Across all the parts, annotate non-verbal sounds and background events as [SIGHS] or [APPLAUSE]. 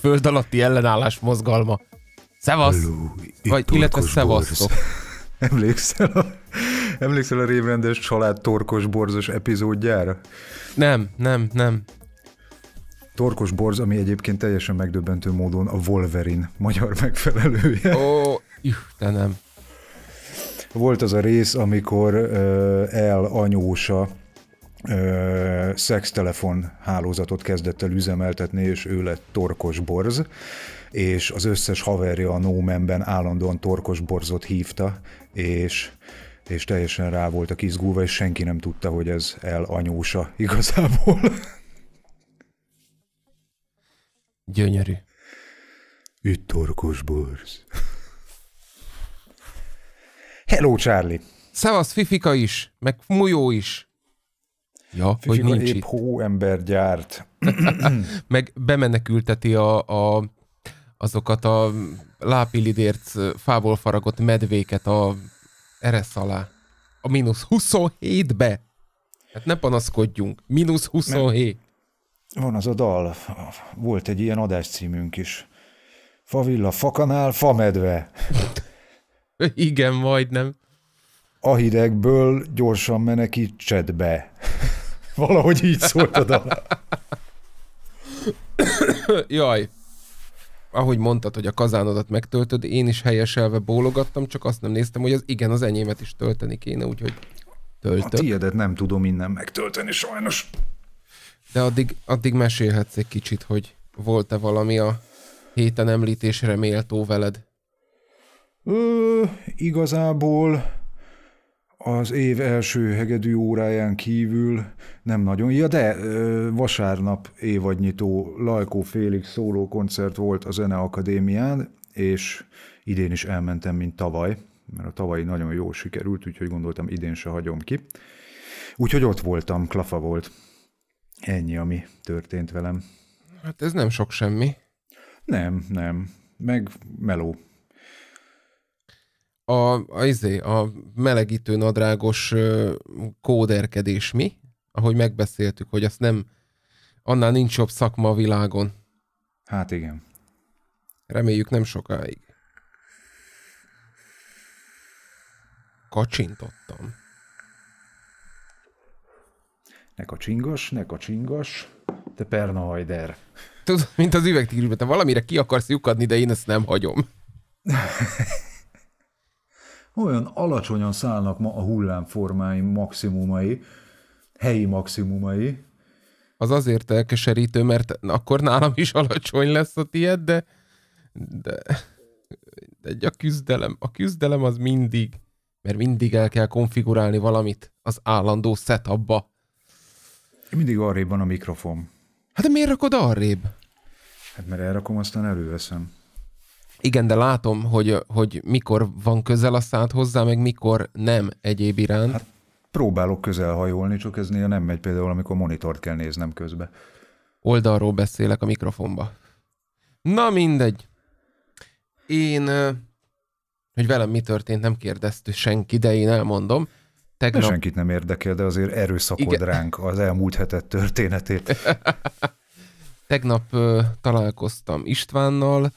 föld alatti ellenállás mozgalma. Szevasz! Hello, Vagy, illetve szevasztok. [LAUGHS] Emlékszel a Emlékszel a révrendes család torkos borzos epizódjára? Nem, nem, nem. Torkos borz, ami egyébként teljesen megdöbbentő módon a Wolverine magyar megfelelője. Ó, nem. Volt az a rész, amikor uh, el anyósa uh, szextelefon hálózatot kezdett el üzemeltetni, és ő lett torkos borz, és az összes haverja a Nómenben állandóan torkos borzot hívta, és és teljesen rá voltak izgulva, és senki nem tudta, hogy ez anyósa igazából. [LAUGHS] Gyönyörű. torkos borz. Hello, Charlie! Szevasz, Fifika is, meg Mujó is. Ja, Fifika hogy nincs épp itt. hóember gyárt. [COUGHS] meg bemenekülteti a, a, azokat a lápilidért fából faragott medvéket a eresz alá. A mínusz 27-be. Hát ne panaszkodjunk. Mínusz 27. Mert van az a dal. Volt egy ilyen adás címünk is. Favilla, fakanál, famedve. [LAUGHS] Igen, majdnem. A hidegből gyorsan menekítsed be. [LAUGHS] Valahogy így szólt a dal. [COUGHS] Jaj ahogy mondtad, hogy a kazánodat megtöltöd, én is helyeselve bólogattam, csak azt nem néztem, hogy az igen, az enyémet is tölteni kéne, úgyhogy töltök. A tiédet nem tudom innen megtölteni sajnos. De addig, addig mesélhetsz egy kicsit, hogy volt-e valami a héten említésre méltó veled? Ö, igazából az év első hegedű óráján kívül nem nagyon. Ja, de vasárnap évadnyitó Lajkó Félix szóló koncert volt a Zeneakadémián, és idén is elmentem, mint tavaly, mert a tavalyi nagyon jól sikerült, úgyhogy gondoltam, idén se hagyom ki. Úgyhogy ott voltam, klafa volt. Ennyi, ami történt velem. Hát ez nem sok semmi. Nem, nem. Meg meló a, a, izé, a melegítő nadrágos kóderkedés mi, ahogy megbeszéltük, hogy azt nem, annál nincs jobb szakma a világon. Hát igen. Reméljük nem sokáig. Kacsintottam. Ne kacsingos, ne kacsingos, te pernahajder. Tudod, mint az üvegtigrisben, te valamire ki akarsz lyukadni, de én ezt nem hagyom. [LAUGHS] olyan alacsonyan szállnak ma a hullámformái maximumai, helyi maximumai. Az azért elkeserítő, mert akkor nálam is alacsony lesz a tiéd, de, de, de a küzdelem, a küzdelem az mindig, mert mindig el kell konfigurálni valamit az állandó setupba. Mindig arrébb van a mikrofon. Hát de miért rakod arrébb? Hát mert elrakom, aztán előveszem. Igen, de látom, hogy, hogy mikor van közel a szád hozzá, meg mikor nem egyéb iránt. Hát próbálok közel hajolni, csak ez néha nem megy például, amikor monitort kell néznem közbe. Oldalról beszélek a mikrofonba. Na mindegy. Én, hogy velem mi történt, nem kérdeztő senki, de én elmondom. Tegnap... De senkit nem érdekel, de azért erőszakod Igen. ránk az elmúlt hetet történetét. [LAUGHS] Tegnap találkoztam Istvánnal,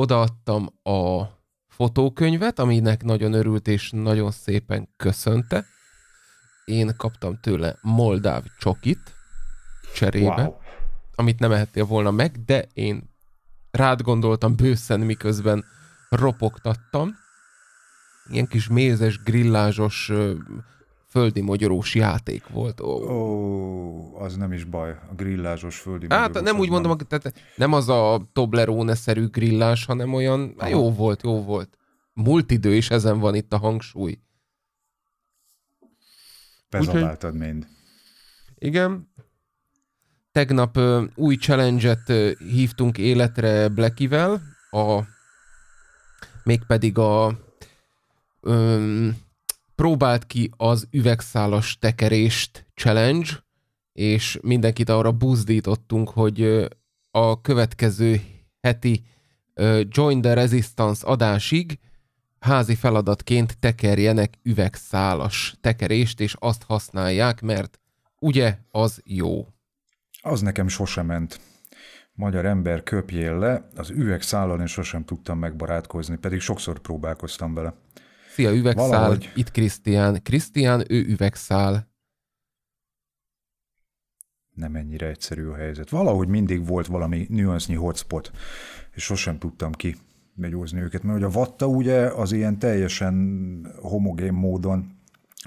odaadtam a fotókönyvet, aminek nagyon örült és nagyon szépen köszönte. Én kaptam tőle moldáv csokit cserébe, wow. amit nem ehettél volna meg, de én rád gondoltam bőszen, miközben ropogtattam. Ilyen kis mézes, grillázsos földi magyarós játék volt. Ó, oh, az nem is baj, a grillázsos földi Hát nem úgy mondom, tehát nem az a Toblerone-szerű grillás, hanem olyan, Aha. jó volt, jó volt. Múlt idő, és ezen van itt a hangsúly. Bezabáltad Úgyhogy... mind. Igen. Tegnap ö, új challenge-et ö, hívtunk életre Blackivel, a mégpedig a ö, próbált ki az üvegszálas tekerést challenge, és mindenkit arra buzdítottunk, hogy a következő heti Join the Resistance adásig házi feladatként tekerjenek üvegszálas tekerést, és azt használják, mert ugye az jó. Az nekem sosem ment. Magyar ember köpjél le, az üvegszállal én sosem tudtam megbarátkozni, pedig sokszor próbálkoztam vele. Krisztia üvegszál, Valahogy. itt Krisztián. Krisztián, ő üvegszál. Nem ennyire egyszerű a helyzet. Valahogy mindig volt valami nüansznyi hotspot, és sosem tudtam ki megyózni őket, mert hogy a vatta ugye az ilyen teljesen homogén módon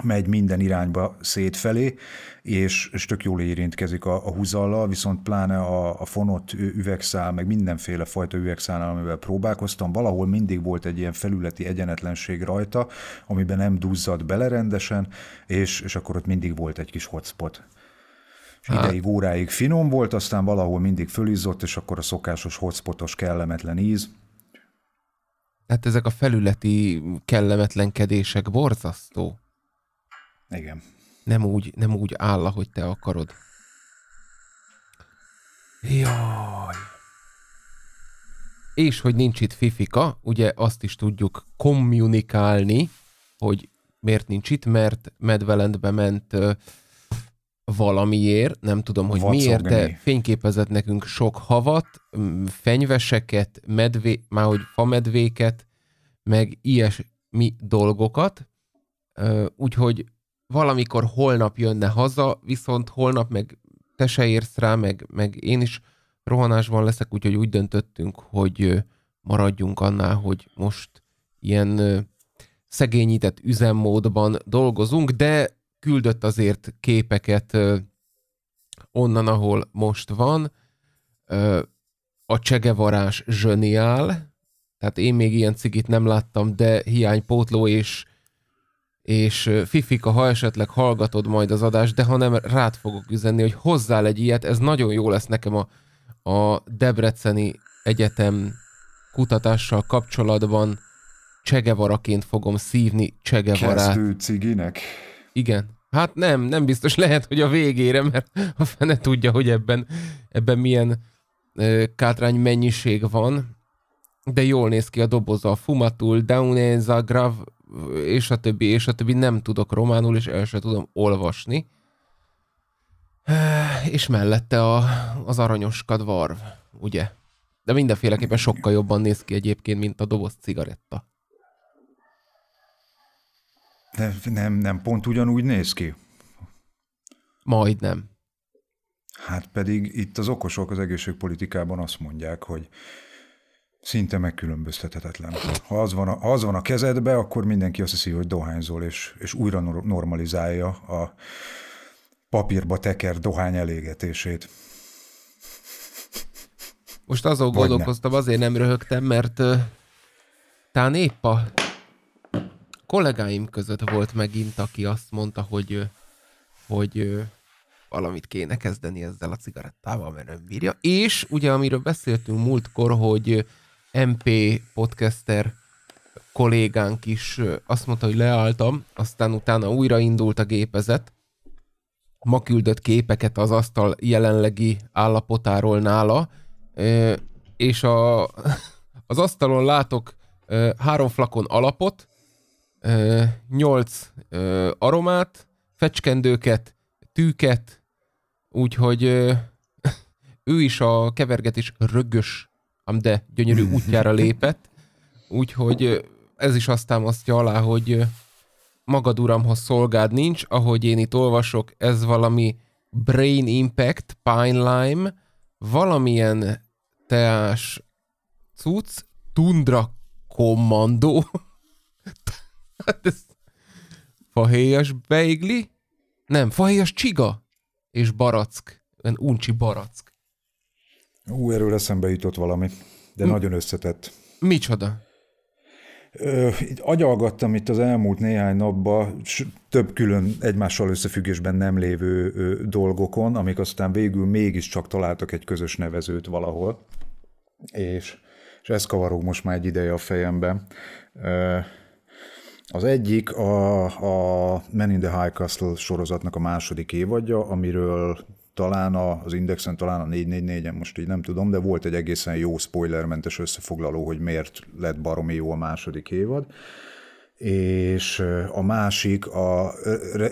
megy minden irányba szétfelé, és, és tök jól érintkezik a, a húzallal, viszont pláne a, a fonott üvegszál, meg mindenféle fajta üvegszálnál, amivel próbálkoztam, valahol mindig volt egy ilyen felületi egyenetlenség rajta, amiben nem duzzad bele rendesen, és, és akkor ott mindig volt egy kis hotspot. hát. ideig, óráig finom volt, aztán valahol mindig fölizzott, és akkor a szokásos hotspotos kellemetlen íz. Hát ezek a felületi kellemetlenkedések borzasztó. Igen. Nem úgy, nem úgy áll, ahogy te akarod. Jaj. És hogy nincs itt Fifika, ugye azt is tudjuk kommunikálni, hogy miért nincs itt, mert Medvelendbe ment ö, valamiért, nem tudom, hogy Vacogni. miért, de fényképezett nekünk sok havat, fenyveseket, medvé, már hogy fa medvéket, meg ilyesmi dolgokat, úgyhogy valamikor holnap jönne haza, viszont holnap meg te se érsz rá, meg, meg én is rohanásban leszek, úgyhogy úgy döntöttünk, hogy maradjunk annál, hogy most ilyen szegényített üzemmódban dolgozunk, de küldött azért képeket onnan, ahol most van. A csegevarás zseniál, tehát én még ilyen cigit nem láttam, de hiánypótló és és Fifika, ha esetleg hallgatod majd az adást, de ha nem, rád fogok üzenni, hogy hozzá egy ilyet, ez nagyon jó lesz nekem a, a Debreceni Egyetem kutatással kapcsolatban csegevaraként fogom szívni csegevarát. Kezdő ciginek? Igen. Hát nem, nem biztos lehet, hogy a végére, mert a fene tudja, hogy ebben, ebben milyen kátrány mennyiség van, de jól néz ki a doboza, a fumatul, a grav, és a többi, és a többi. Nem tudok románul, és el sem tudom olvasni. Eh, és mellette a, az aranyos kadvarv, ugye? De mindenféleképpen sokkal jobban néz ki egyébként, mint a doboz cigaretta. Nem, nem, nem pont ugyanúgy néz ki. Majdnem. Hát pedig itt az okosok az egészségpolitikában azt mondják, hogy szinte megkülönböztethetetlen. Ha az van a, ha az van a kezedbe, akkor mindenki azt hiszi, hogy dohányzol, és, és újra normalizálja a papírba teker dohány elégetését. Most azon Vagy gondolkoztam, ne. azért nem röhögtem, mert uh, tán épp a kollégáim között volt megint, aki azt mondta, hogy, hogy uh, valamit kéne kezdeni ezzel a cigarettával, mert nem bírja. És ugye, amiről beszéltünk múltkor, hogy MP podcaster kollégánk is azt mondta, hogy leálltam, aztán utána újraindult a gépezet, ma küldött képeket az asztal jelenlegi állapotáról nála, és a, [LAUGHS] az asztalon látok három flakon alapot, nyolc aromát, fecskendőket, tűket, úgyhogy [LAUGHS] ő is a kevergetés rögös ám de gyönyörű útjára [LAUGHS] lépett, úgyhogy ez is azt támasztja alá, hogy magad uramhoz szolgád nincs, ahogy én itt olvasok, ez valami Brain Impact, Pine Lime, valamilyen teás cucc, Tundra Kommando, [LAUGHS] hát ez fahéjas beigli? Nem, fahéjas csiga és barack, olyan uncsi barack. Ú, erről eszembe jutott valami, de M- hm. nagyon összetett. Micsoda? Ö, agyalgattam itt az elmúlt néhány napban több külön egymással összefüggésben nem lévő ö, dolgokon, amik aztán végül mégiscsak találtak egy közös nevezőt valahol, és, és ez kavarog most már egy ideje a fejemben. Ö, az egyik a, a Men in the High Castle sorozatnak a második évadja, amiről talán az Indexen, talán a 444-en, most így nem tudom, de volt egy egészen jó spoilermentes összefoglaló, hogy miért lett baromi jó a második évad és a másik a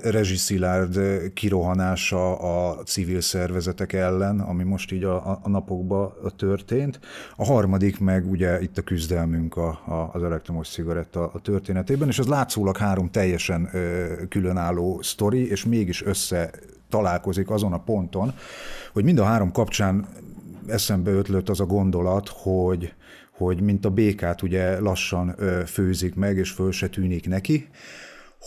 rezsiszilárd kirohanása a civil szervezetek ellen, ami most így a, a napokban történt. A harmadik meg ugye itt a küzdelmünk a, a, az elektromos cigaretta a történetében, és az látszólag három teljesen különálló sztori, és mégis össze találkozik azon a ponton, hogy mind a három kapcsán eszembe ötlött az a gondolat, hogy, hogy mint a békát ugye lassan főzik meg, és föl se tűnik neki,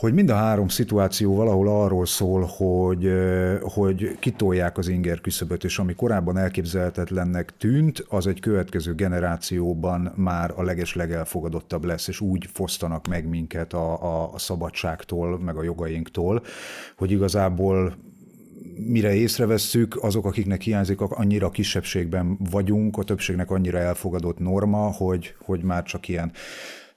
hogy mind a három szituáció valahol arról szól, hogy, hogy kitolják az inger küszöböt, és ami korábban elképzelhetetlennek tűnt, az egy következő generációban már a legesleg elfogadottabb lesz, és úgy fosztanak meg minket a, a, a szabadságtól, meg a jogainktól, hogy igazából mire észrevesszük, azok, akiknek hiányzik, annyira kisebbségben vagyunk, a többségnek annyira elfogadott norma, hogy, hogy már csak ilyen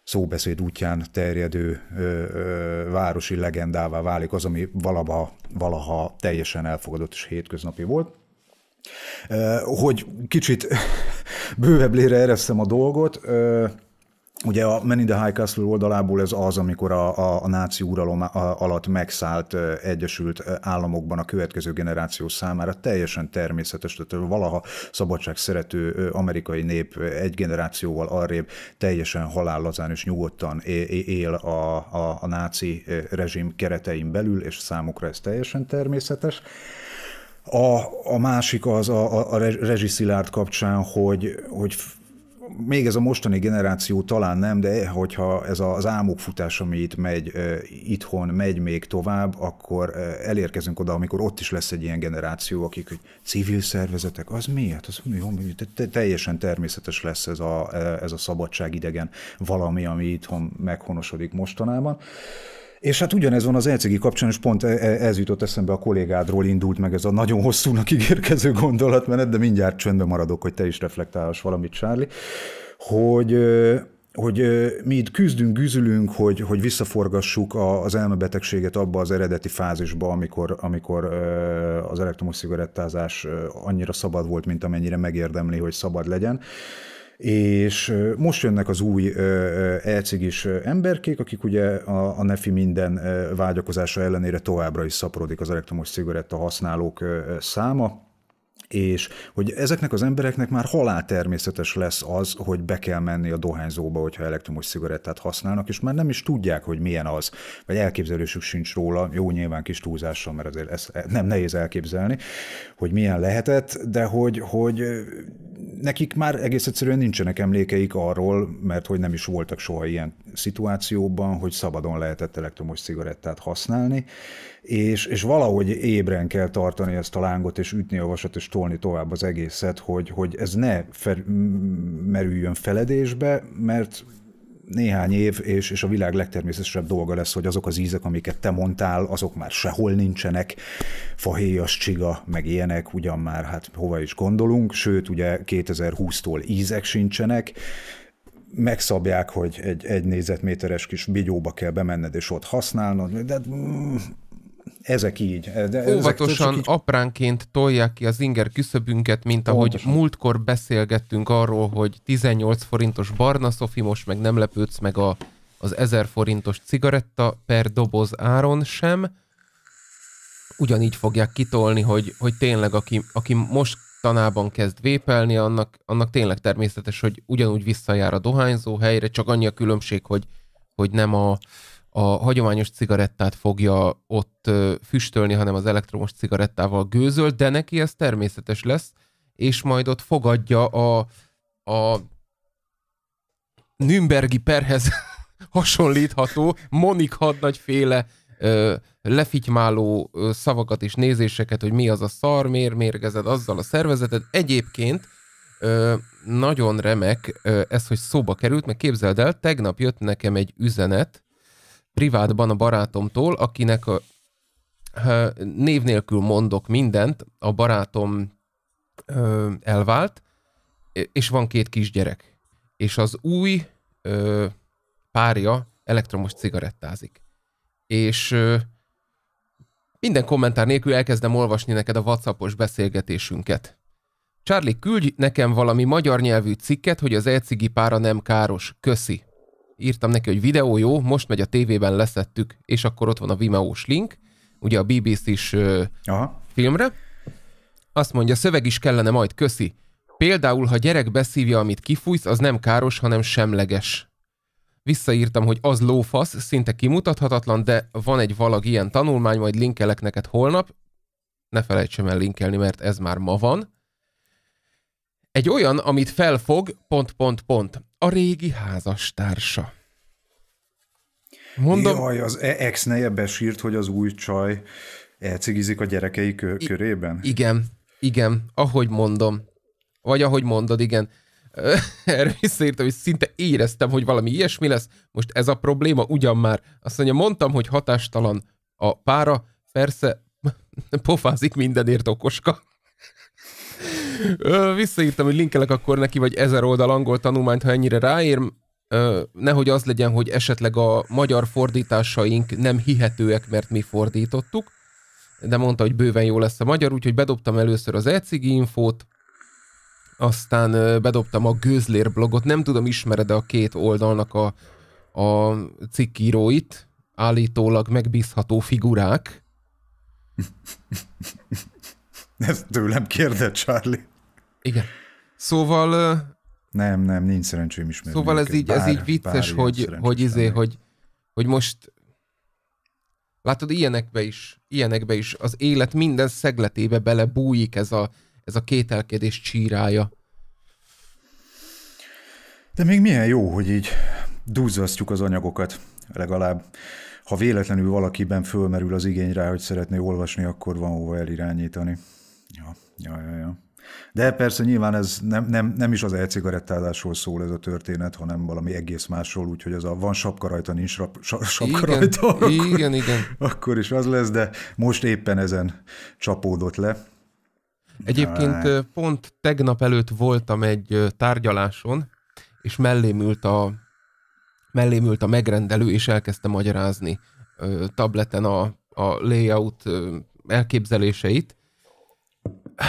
szóbeszéd útján terjedő ö, ö, városi legendává válik az, ami valaha, valaha teljesen elfogadott és hétköznapi volt. Ö, hogy kicsit [LAUGHS] bővebb lére a dolgot, ö, Ugye a Men in the High Castle oldalából ez az, amikor a, a, a náci uralom alatt megszállt Egyesült Államokban a következő generáció számára teljesen természetes, tehát valaha szabadság szerető amerikai nép egy generációval arrébb teljesen halállazán és nyugodtan él a, a, a náci rezsim keretein belül, és számukra ez teljesen természetes. A, a másik az a, a, a rezsiszilárd kapcsán, hogy, hogy még ez a mostani generáció talán nem, de hogyha ez az álmok futás, ami itt megy, itthon megy még tovább, akkor elérkezünk oda, amikor ott is lesz egy ilyen generáció, akik hogy civil szervezetek, az miért? Az mi, mi? Teljesen természetes lesz ez a, ez a szabadságidegen valami, ami itthon meghonosodik mostanában. És hát ugyanez van az ECG kapcsán, és pont e- e- ez jutott eszembe a kollégádról indult meg ez a nagyon hosszúnak ígérkező gondolatmenet, de mindjárt csöndbe maradok, hogy te is reflektálhass valamit, sárli, hogy hogy mi itt küzdünk, güzülünk, hogy, hogy visszaforgassuk a, az elmebetegséget abba az eredeti fázisba, amikor, amikor az elektromos cigarettázás annyira szabad volt, mint amennyire megérdemli, hogy szabad legyen és most jönnek az új elcigis emberkék, akik ugye a, a nefi minden vágyakozása ellenére továbbra is szaporodik az elektromos cigaretta használók száma, és hogy ezeknek az embereknek már halál természetes lesz az, hogy be kell menni a dohányzóba, hogyha elektromos cigarettát használnak, és már nem is tudják, hogy milyen az, vagy elképzelésük sincs róla, jó nyilván kis túlzással, mert azért ezt e, nem nehéz elképzelni, hogy milyen lehetett, de hogy, hogy nekik már egész egyszerűen nincsenek emlékeik arról, mert hogy nem is voltak soha ilyen szituációban, hogy szabadon lehetett elektromos cigarettát használni, és, és valahogy ébren kell tartani ezt a lángot, és ütni a vasat, és tolni tovább az egészet, hogy, hogy ez ne fer, merüljön feledésbe, mert néhány év, és, és a világ legtermészetesebb dolga lesz, hogy azok az ízek, amiket te mondtál, azok már sehol nincsenek, fahéjas csiga, meg ilyenek, ugyan már hát hova is gondolunk, sőt ugye 2020-tól ízek sincsenek, megszabják, hogy egy, egy négyzetméteres kis bigyóba kell bemenned, és ott használnod, de hát, mm, ezek így. De Óvatosan, ezek így... apránként tolják ki az inger küszöbünket, mint ahogy Pontosan. múltkor beszélgettünk arról, hogy 18 forintos barna szofi, most meg nem lepődsz meg a, az 1000 forintos cigaretta per doboz áron sem. Ugyanígy fogják kitolni, hogy, hogy tényleg aki, aki most tanában kezd vépelni, annak, annak tényleg természetes, hogy ugyanúgy visszajár a dohányzó helyre, csak annyi a különbség, hogy, hogy nem a, a hagyományos cigarettát fogja ott füstölni, hanem az elektromos cigarettával gőzöl, de neki ez természetes lesz, és majd ott fogadja a, a Nürnbergi perhez [LAUGHS] hasonlítható Monik hadnagyféle ö, lefitymáló szavakat és nézéseket, hogy mi az a szar, miért mérgezed azzal a szervezeted. Egyébként ö, nagyon remek ö, ez, hogy szóba került, mert képzeld el, tegnap jött nekem egy üzenet privátban a barátomtól, akinek a, ö, név nélkül mondok mindent, a barátom ö, elvált, és van két kisgyerek. És az új ö, párja elektromos cigarettázik. És ö, minden kommentár nélkül elkezdem olvasni neked a WhatsAppos beszélgetésünket. Charlie, küldj nekem valami magyar nyelvű cikket, hogy az elcigi pára nem káros. Köszi. Írtam neki, hogy videó jó, most megy a tévében leszettük, és akkor ott van a Vimeós link, ugye a BBC-s Aha. filmre. Azt mondja, szöveg is kellene majd, köszi. Például, ha gyerek beszívja, amit kifújsz, az nem káros, hanem semleges. Visszaírtam, hogy az lófasz, szinte kimutathatatlan, de van egy valag ilyen tanulmány, majd linkelek neked holnap. Ne felejtsem el linkelni, mert ez már ma van. Egy olyan, amit felfog, pont, pont, pont. A régi házastársa. Mondom... Jaj, az e- ex-neje besírt, hogy az új csaj elcigizik a gyerekei körében? igen, igen, ahogy mondom. Vagy ahogy mondod, igen. Erre visszaírtam, és szinte éreztem, hogy valami ilyesmi lesz. Most ez a probléma ugyan már. Azt mondja, mondtam, hogy hatástalan a pára, persze [LAUGHS] pofázik mindenért okoska. Visszaírtam, hogy linkelek akkor neki, vagy ezer oldal angol tanulmányt, ha ennyire ráér. Nehogy az legyen, hogy esetleg a magyar fordításaink nem hihetőek, mert mi fordítottuk. De mondta, hogy bőven jó lesz a magyar, úgyhogy bedobtam először az ECG infót, aztán bedobtam a Gőzlér blogot, nem tudom, ismered a két oldalnak a, a cikkíróit, állítólag megbízható figurák. [LAUGHS] Ez tőlem kérdett, Charlie. Igen. Szóval... Nem, nem, nincs szerencsém ismerni. Szóval ez így, bár, ez így vicces, hogy, hogy izé, hogy, hogy most látod, ilyenekbe is, ilyenekbe is az élet minden szegletébe belebújik ez a, ez a kételkedés csírája. De még milyen jó, hogy így duzzasztjuk az anyagokat, legalább. Ha véletlenül valakiben fölmerül az igény rá, hogy szeretné olvasni, akkor van hova elirányítani. Ja, ja, ja, ja. De persze nyilván ez nem, nem, nem is az elcigarettázásról szól ez a történet, hanem valami egész másról, úgyhogy az a van sapka rajta, nincs rap, sa, sapka igen, rajta. Akkor, igen, igen. Akkor is az lesz, de most éppen ezen csapódott le. Egyébként pont tegnap előtt voltam egy tárgyaláson, és mellém ült a, mellém ült a megrendelő, és elkezdte magyarázni tableten a, a layout elképzeléseit.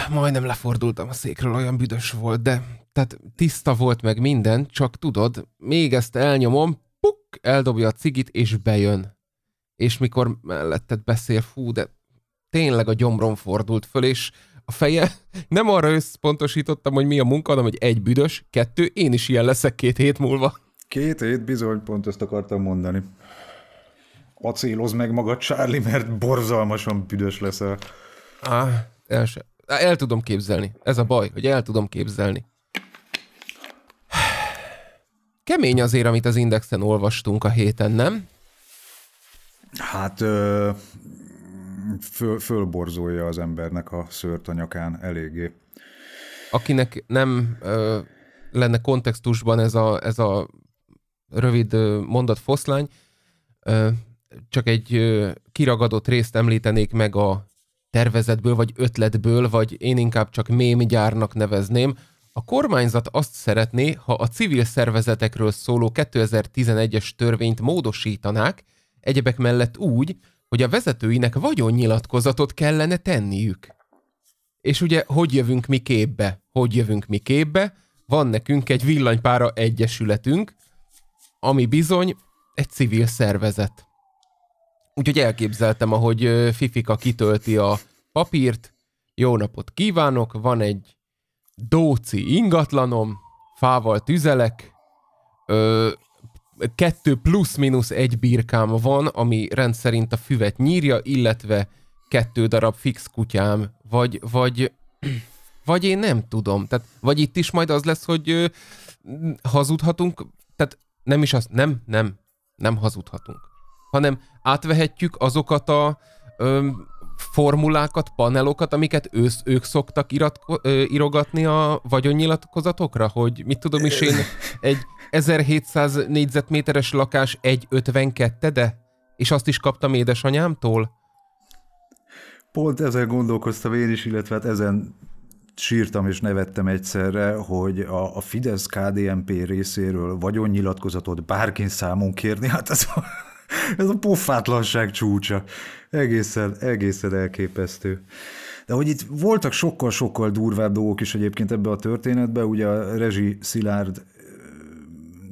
Majdnem lefordultam a székről, olyan büdös volt, de tehát tiszta volt meg minden, csak tudod, még ezt elnyomom, puk, eldobja a cigit, és bejön. És mikor melletted beszél, fú, de tényleg a gyomrom fordult föl, és a feje [LAUGHS] nem arra összpontosítottam, hogy mi a munka, hanem hogy egy büdös, kettő, én is ilyen leszek két hét múlva. Két hét, bizony, pont ezt akartam mondani. Acélozd meg magad, Charlie, mert borzalmasan büdös leszel. Á, el, se, el tudom képzelni. Ez a baj, hogy el tudom képzelni. [SIGHS] Kemény azért, amit az Indexen olvastunk a héten, nem? Hát ö, föl, fölborzolja az embernek a szőrt a nyakán eléggé. Akinek nem ö, lenne kontextusban ez a, ez a rövid mondat foszlány, ö, csak egy ö, kiragadott részt említenék meg a tervezetből, vagy ötletből, vagy én inkább csak mémgyárnak nevezném, a kormányzat azt szeretné, ha a civil szervezetekről szóló 2011-es törvényt módosítanák, egyebek mellett úgy, hogy a vezetőinek vagyonnyilatkozatot kellene tenniük. És ugye, hogy jövünk mi képbe? Hogy jövünk mi képbe? Van nekünk egy villanypára egyesületünk, ami bizony egy civil szervezet. Úgyhogy elképzeltem, ahogy Fifika kitölti a papírt, jó napot kívánok, van egy dóci ingatlanom, fával tüzelek, ö, kettő plusz-minusz egy birkám van, ami rendszerint a füvet nyírja, illetve kettő darab fix kutyám, vagy, vagy, [CLEARS THROAT] vagy én nem tudom. Tehát, vagy itt is majd az lesz, hogy ö, hazudhatunk, tehát nem is az, nem, nem, nem hazudhatunk, hanem átvehetjük azokat a ö, formulákat, panelokat, amiket ősz, ők szoktak iratko, ö, írogatni a vagyonnyilatkozatokra, hogy mit tudom is én, egy 1700 négyzetméteres lakás 1,52, de? És azt is kaptam édesanyámtól? Pont ezen gondolkoztam én is, illetve hát ezen sírtam és nevettem egyszerre, hogy a, a Fidesz KDNP részéről vagyonnyilatkozatot bárkin számon kérni, hát az. Ez a pofátlanság csúcsa. Egészen, egészen elképesztő. De hogy itt voltak sokkal-sokkal durvább dolgok is egyébként ebbe a történetbe, ugye a Rezsi Szilárd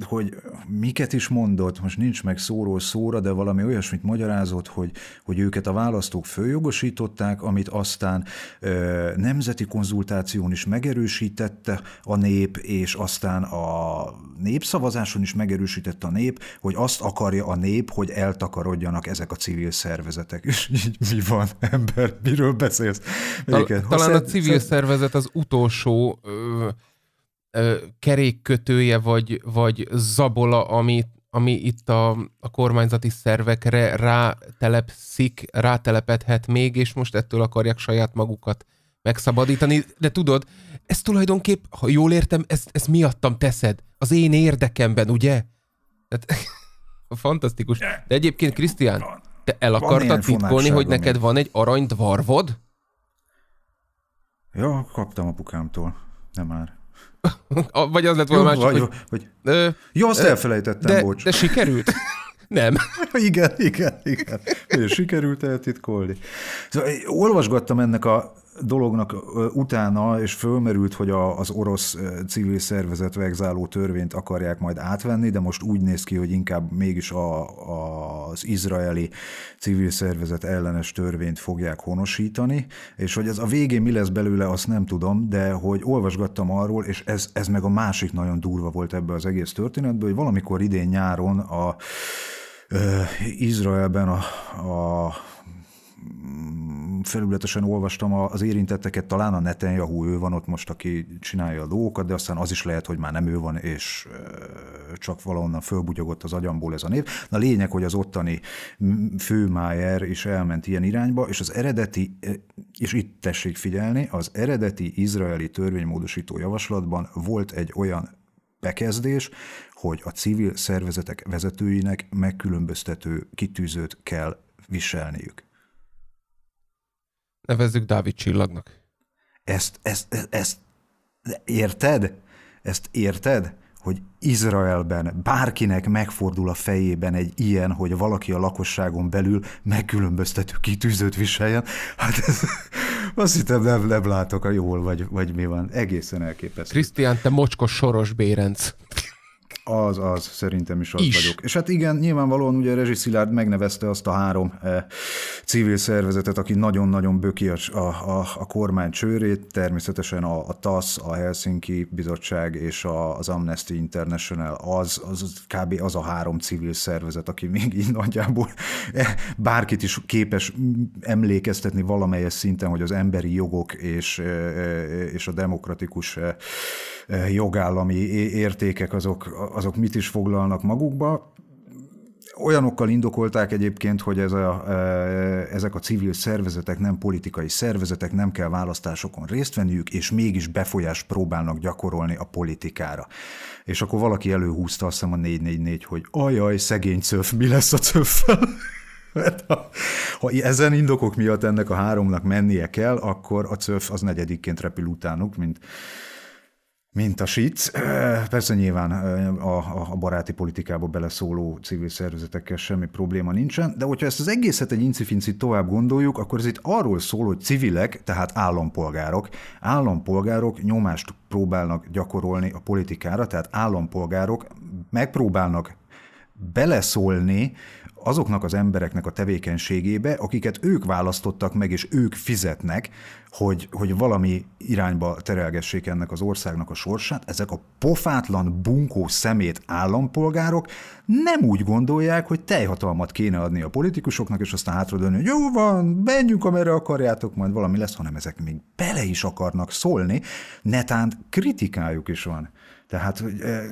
hogy miket is mondott, most nincs meg szóról szóra, de valami olyasmit magyarázott, hogy, hogy őket a választók följogosították, amit aztán ö, nemzeti konzultáción is megerősítette a nép, és aztán a népszavazáson is megerősítette a nép, hogy azt akarja a nép, hogy eltakarodjanak ezek a civil szervezetek. És így mi van, ember, miről beszélsz. Tal- talán a civil szervezet az utolsó ö, kerékkötője vagy, vagy zabola, ami, ami itt a, a kormányzati szervekre rátelepszik, rátelepedhet még, és most ettől akarják saját magukat megszabadítani. De tudod, ez tulajdonképp, ha jól értem, ez ez miattam teszed. Az én érdekemben, ugye? Tehát, [LAUGHS] fantasztikus. De egyébként, Krisztián, te el akartad titkolni, hogy neked még. van egy arany dvarvod? Jó, kaptam apukámtól. Nem már. Vagy az lett volna más, hogy... hogy... Ö, Jó, azt ö, elfelejtettem, de, bocs. De sikerült? [LAUGHS] Nem. [LAUGHS] igen, igen, igen. Sikerült eltitkolni. Szóval, olvasgattam ennek a dolognak utána, és fölmerült, hogy a, az orosz civil szervezet vegzáló törvényt akarják majd átvenni, de most úgy néz ki, hogy inkább mégis a, a, az izraeli civil szervezet ellenes törvényt fogják honosítani, és hogy ez a végén mi lesz belőle, azt nem tudom, de hogy olvasgattam arról, és ez, ez meg a másik nagyon durva volt ebbe az egész történetből, hogy valamikor idén nyáron a Izraelben a, a Mm, felületesen olvastam az érintetteket, talán a Netanyahu ő van ott most, aki csinálja a dolgokat, de aztán az is lehet, hogy már nem ő van, és csak valahonnan fölbugyogott az agyamból ez a név. Na lényeg, hogy az ottani főmájer is elment ilyen irányba, és az eredeti, és itt tessék figyelni, az eredeti izraeli törvénymódosító javaslatban volt egy olyan bekezdés, hogy a civil szervezetek vezetőinek megkülönböztető kitűzőt kell viselniük. Nevezzük Dávid csillagnak. Ezt, ezt, ezt, ezt érted? Ezt érted? hogy Izraelben bárkinek megfordul a fejében egy ilyen, hogy valaki a lakosságon belül megkülönböztető kitűzőt viseljen, hát ez, azt hittem nem, nem látok, a jól vagy, vagy mi van. Egészen elképesztő. Krisztián, te mocskos soros bérenc. Az, az, szerintem is az is. vagyok. És hát igen, nyilvánvalóan ugye Rezsi Szilárd megnevezte azt a három eh, civil szervezetet, aki nagyon-nagyon böki a, a, a kormány csőrét, természetesen a, a TASZ, a Helsinki Bizottság és a, az Amnesty International, az, az kb. az a három civil szervezet, aki még így nagyjából eh, bárkit is képes emlékeztetni valamelyes szinten, hogy az emberi jogok és, eh, eh és a demokratikus eh, Eh, jogállami értékek azok, azok mit is foglalnak magukba. Olyanokkal indokolták egyébként, hogy ez a, eh, ezek a civil szervezetek nem politikai szervezetek, nem kell választásokon részt venniük, és mégis befolyást próbálnak gyakorolni a politikára. És akkor valaki előhúzta azt hiszem a 444, hogy ajaj, szegény cöf, mi lesz a cöffel? Mert [LAUGHS] hát, ha, ha ezen indokok miatt ennek a háromnak mennie kell, akkor a cöf az negyedikként repül utánuk, mint mint a SIC. Persze nyilván a, a baráti politikába beleszóló civil szervezetekkel semmi probléma nincsen, de hogyha ezt az egészet egy incifincit tovább gondoljuk, akkor ez itt arról szól, hogy civilek, tehát állampolgárok, állampolgárok nyomást próbálnak gyakorolni a politikára, tehát állampolgárok megpróbálnak beleszólni azoknak az embereknek a tevékenységébe, akiket ők választottak meg, és ők fizetnek, hogy, hogy valami irányba terelgessék ennek az országnak a sorsát, ezek a pofátlan, bunkó szemét állampolgárok nem úgy gondolják, hogy teljhatalmat kéne adni a politikusoknak, és aztán hátradőlni, hogy jó van, menjünk, amerre akarjátok, majd valami lesz, hanem ezek még bele is akarnak szólni, netán kritikájuk is van. Tehát, hogy, eh,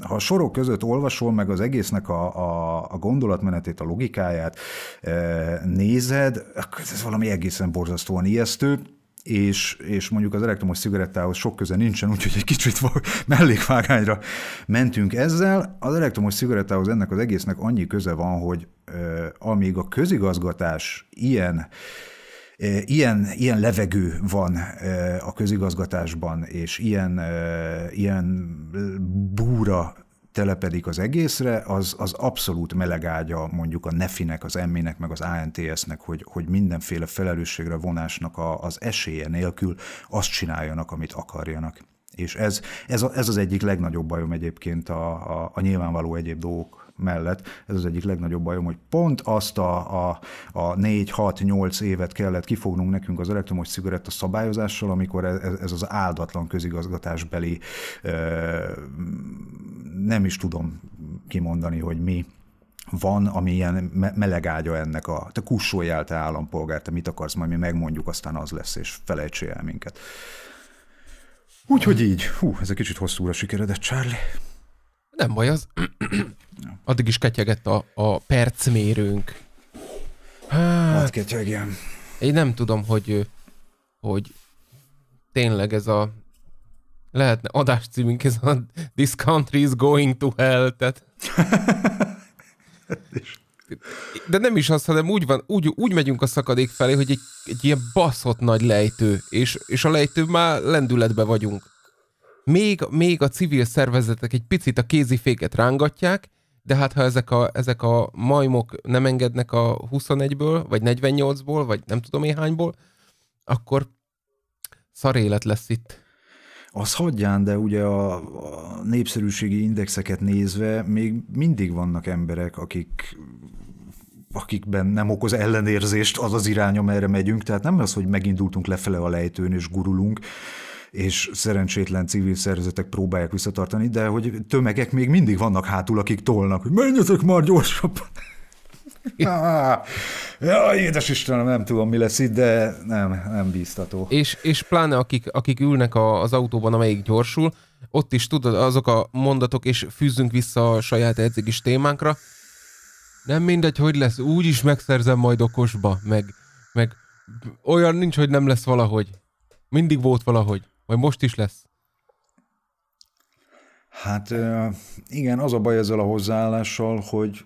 ha a sorok között olvasol meg az egésznek a, a, a gondolatmenetét, a logikáját, eh, nézed, akkor ez valami egészen borzasztóan ijesztő és, és mondjuk az elektromos cigarettához sok köze nincsen, úgyhogy egy kicsit [LAUGHS] mellékvágányra mentünk ezzel. Az elektromos cigarettához ennek az egésznek annyi köze van, hogy euh, amíg a közigazgatás ilyen ilyen, ilyen levegő van a közigazgatásban, és ilyen, ilyen búra telepedik az egészre, az, az abszolút melegágya mondjuk a Nefinek, az emmének, meg az ANTS-nek, hogy, hogy mindenféle felelősségre vonásnak a, az esélye nélkül azt csináljanak, amit akarjanak. És ez, ez, a, ez az egyik legnagyobb bajom egyébként a, a, a nyilvánvaló egyéb dolgok mellett. Ez az egyik legnagyobb bajom, hogy pont azt a, a, a 4-6-8 évet kellett kifognunk nekünk az elektromos cigaretta szabályozással, amikor ez, e, ez az áldatlan közigazgatásbeli nem is tudom kimondani, hogy mi van, ami ilyen melegágya ennek a, te kussoljál, te állampolgár, te mit akarsz, majd mi megmondjuk, aztán az lesz, és felejtsél el minket. Úgyhogy így. Hú, ez egy kicsit hosszúra sikeredett, Charlie. Nem baj, az [CLEARS THROAT] addig is ketyegett a, a percmérőnk. Hát, hát ketyegjem. Én nem tudom, hogy, hogy tényleg ez a lehetne adás címünk, ez a This country is going to hell, tehát... [LAUGHS] De nem is az, hanem úgy van, úgy, úgy megyünk a szakadék felé, hogy egy, egy ilyen baszott nagy lejtő, és, és a lejtő már lendületbe vagyunk még, még a civil szervezetek egy picit a kéziféket rángatják, de hát ha ezek a, ezek a majmok nem engednek a 21-ből, vagy 48-ból, vagy nem tudom én hányból, akkor szarélet lesz itt. Az hagyján, de ugye a, a népszerűségi indexeket nézve még mindig vannak emberek, akik akikben nem okoz ellenérzést az az irány, amerre megyünk, tehát nem az, hogy megindultunk lefele a lejtőn és gurulunk, és szerencsétlen civil szervezetek próbálják visszatartani, de hogy tömegek még mindig vannak hátul, akik tolnak, hogy menjetek már gyorsabban. Ja, [LAUGHS] ja, édes Istenem, nem tudom, mi lesz itt, de nem, nem bíztató. És, és pláne akik, akik ülnek a, az autóban, amelyik gyorsul, ott is tudod, azok a mondatok, és fűzzünk vissza a saját is témánkra. Nem mindegy, hogy lesz, úgy is megszerzem majd okosba, meg, meg olyan nincs, hogy nem lesz valahogy. Mindig volt valahogy. Vagy most is lesz? Hát igen, az a baj ezzel a hozzáállással, hogy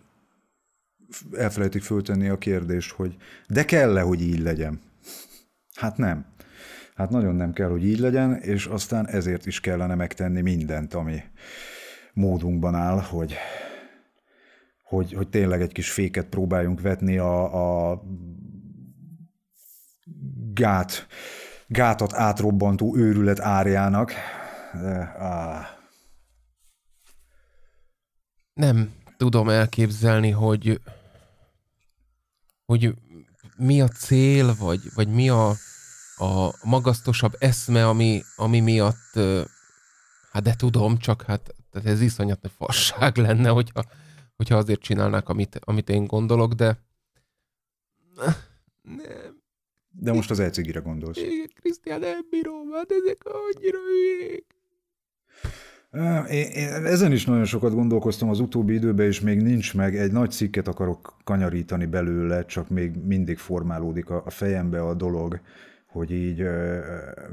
elfelejtik föltenni a kérdést, hogy de kell-e, hogy így legyen? Hát nem. Hát nagyon nem kell, hogy így legyen, és aztán ezért is kellene megtenni mindent, ami módunkban áll, hogy, hogy, hogy tényleg egy kis féket próbáljunk vetni a, a gát gátat átrobbantó őrület árjának. De, áh. Nem tudom elképzelni, hogy hogy mi a cél, vagy, vagy mi a, a magasztosabb eszme, ami, ami miatt, hát de tudom, csak hát tehát ez iszonyat nagy fasság lenne, hogyha, hogyha azért csinálnák, amit, amit én gondolok, de ne, de most az elcigire gondolsz. Igen, Krisztián, nem bírom, hát ezek annyira hülyék. Én, én ezen is nagyon sokat gondolkoztam az utóbbi időben, és még nincs meg. Egy nagy cikket akarok kanyarítani belőle, csak még mindig formálódik a, a fejembe a dolog, hogy így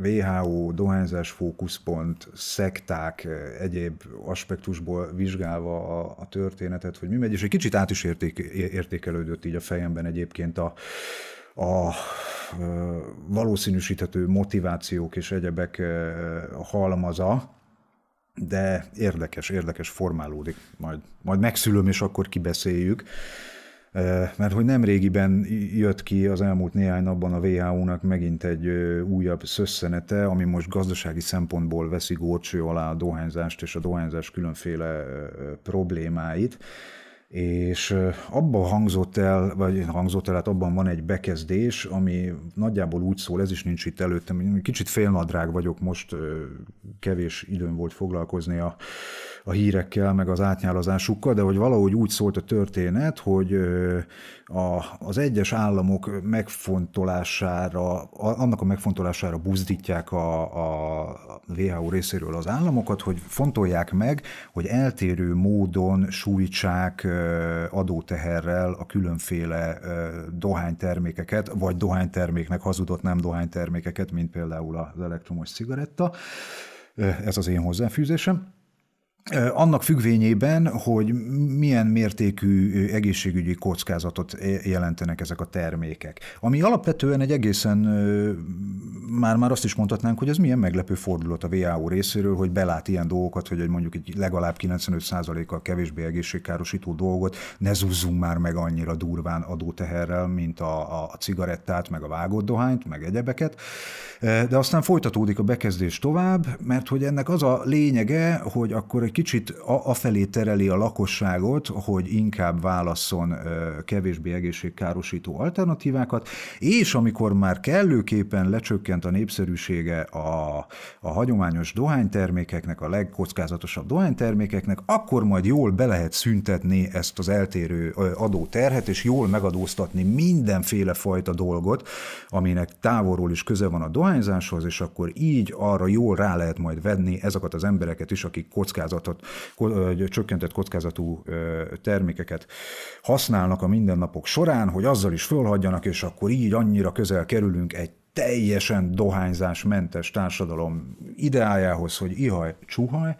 WHO, dohányzás fókuszpont, szekták, egyéb aspektusból vizsgálva a, a történetet, hogy mi megy, és egy kicsit át is érték, értékelődött így a fejemben egyébként a, a valószínűsíthető motivációk és egyebek halmaza, de érdekes, érdekes formálódik. Majd, majd megszülöm, és akkor kibeszéljük. Mert hogy nem régiben jött ki az elmúlt néhány napban a WHO-nak megint egy újabb szösszenete, ami most gazdasági szempontból veszi górcső alá a dohányzást és a dohányzás különféle problémáit és abban hangzott el, vagy hangzott el, hát abban van egy bekezdés, ami nagyjából úgy szól, ez is nincs itt előttem, kicsit félnadrág vagyok most, kevés időm volt foglalkozni a, a hírekkel, meg az átnyálazásukkal, de hogy valahogy úgy szólt a történet, hogy a, az egyes államok megfontolására, annak a megfontolására buzdítják a, a WHO részéről az államokat, hogy fontolják meg, hogy eltérő módon sújtsák adóteherrel a különféle dohánytermékeket, vagy dohánytermékeknek hazudott nem dohánytermékeket, mint például az elektromos cigaretta. Ez az én hozzáfűzésem annak függvényében, hogy milyen mértékű egészségügyi kockázatot jelentenek ezek a termékek. Ami alapvetően egy egészen, már, már azt is mondhatnánk, hogy ez milyen meglepő fordulat a WHO részéről, hogy belát ilyen dolgokat, hogy mondjuk egy legalább 95%-kal kevésbé egészségkárosító dolgot ne zúzzunk már meg annyira durván adóteherrel, mint a, a cigarettát, meg a vágott dohányt, meg egyebeket. De aztán folytatódik a bekezdés tovább, mert hogy ennek az a lényege, hogy akkor hogy kicsit a, afelé tereli a lakosságot, hogy inkább válaszon kevésbé egészségkárosító alternatívákat, és amikor már kellőképpen lecsökkent a népszerűsége a, a hagyományos dohánytermékeknek, a legkockázatosabb dohánytermékeknek, akkor majd jól be lehet szüntetni ezt az eltérő adóterhet, és jól megadóztatni mindenféle fajta dolgot, aminek távolról is köze van a dohányzáshoz, és akkor így arra jól rá lehet majd venni ezeket az embereket is, akik kockázat kockázatot, csökkentett kockázatú termékeket használnak a mindennapok során, hogy azzal is fölhagyjanak, és akkor így annyira közel kerülünk egy teljesen dohányzásmentes társadalom ideájához, hogy ihaj, csuhaj,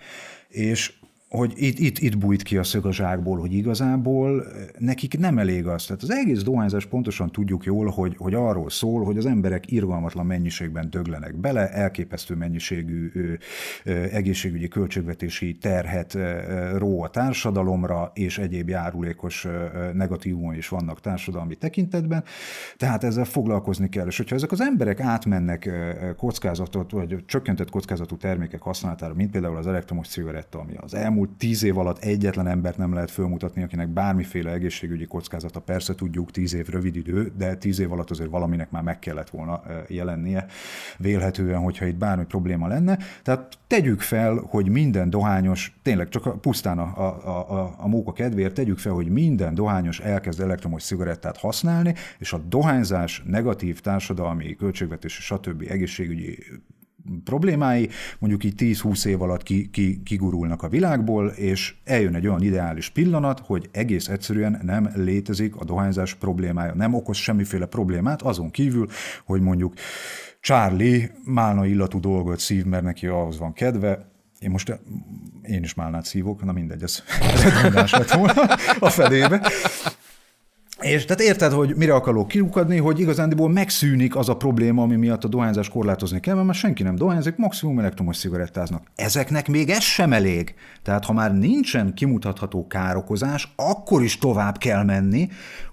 és hogy itt, itt, itt bújt ki a szög a zsákból, hogy igazából eh, nekik nem elég az. Tehát az egész dohányzás pontosan tudjuk jól, hogy, hogy arról szól, hogy az emberek irgalmatlan mennyiségben döglenek bele, elképesztő mennyiségű ö, ö, egészségügyi költségvetési terhet ö, ró a társadalomra, és egyéb járulékos ö, negatívumon is vannak társadalmi tekintetben. Tehát ezzel foglalkozni kell. És hogyha ezek az emberek átmennek kockázatot, vagy csökkentett kockázatú termékek használatára, mint például az elektromos cigaretta, ami az elmúlt elmúlt tíz év alatt egyetlen embert nem lehet fölmutatni, akinek bármiféle egészségügyi kockázata, persze tudjuk, tíz év rövid idő, de tíz év alatt azért valaminek már meg kellett volna jelennie, vélhetően, hogyha itt bármi probléma lenne. Tehát tegyük fel, hogy minden dohányos, tényleg csak pusztán a, a, a, a móka kedvéért, tegyük fel, hogy minden dohányos elkezd elektromos cigarettát használni, és a dohányzás negatív társadalmi, költségvetési, stb. egészségügyi problémái, mondjuk így 10-20 év alatt ki, ki, kigurulnak a világból, és eljön egy olyan ideális pillanat, hogy egész egyszerűen nem létezik a dohányzás problémája, nem okoz semmiféle problémát, azon kívül, hogy mondjuk Charlie málna illatú dolgot szív, mert neki ahhoz van kedve, én most én is málnát szívok, na mindegy, ez, [LAUGHS] ez egy lett volna a felébe. És tehát érted, hogy mire akarok kiukadni, hogy igazándiból megszűnik az a probléma, ami miatt a dohányzás korlátozni kell, mert már senki nem dohányzik, maximum elektromos cigarettáznak. Ezeknek még ez sem elég. Tehát ha már nincsen kimutatható károkozás, akkor is tovább kell menni,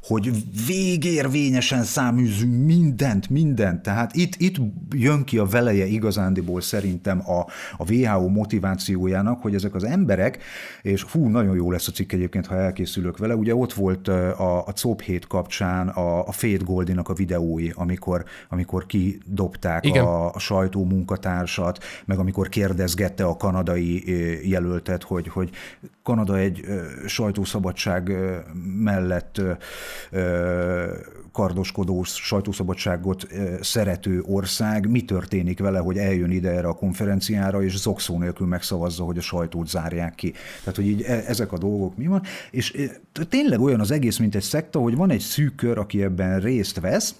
hogy végérvényesen száműzünk mindent, mindent. Tehát itt, itt jön ki a veleje igazándiból szerintem a, a WHO motivációjának, hogy ezek az emberek, és hú, nagyon jó lesz a cikk egyébként, ha elkészülök vele, ugye ott volt a, a COP 7 kapcsán a, a Fate Goldinak a videói, amikor, amikor kidobták Igen. a, a sajtó munkatársat, meg amikor kérdezgette a kanadai jelöltet, hogy, hogy Kanada egy sajtószabadság mellett kardoskodó sajtószabadságot szerető ország. Mi történik vele, hogy eljön ide erre a konferenciára, és zokszó nélkül megszavazza, hogy a sajtót zárják ki. Tehát, hogy így e, ezek a dolgok mi van. És tényleg olyan az egész, mint egy szekta, hogy van egy szűkör, aki ebben részt vesz,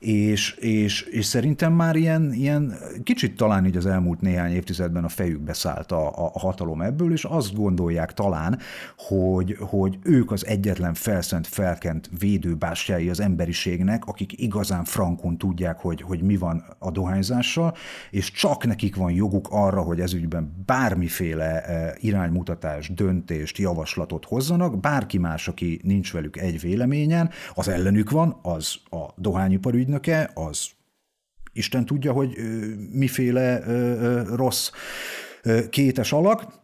és, és, és szerintem már ilyen, ilyen kicsit talán így az elmúlt néhány évtizedben a fejükbe szállt a, a, hatalom ebből, és azt gondolják talán, hogy, hogy ők az egyetlen felszent, felkent védőbástyái az emberiségnek, akik igazán frankon tudják, hogy, hogy mi van a dohányzással, és csak nekik van joguk arra, hogy ezügyben bármiféle e, iránymutatás, döntést, javaslatot hozzanak, bárki más, aki nincs velük egy véleményen, az ellenük van, az a dohányipar ügynöke, az Isten tudja, hogy miféle rossz kétes alak,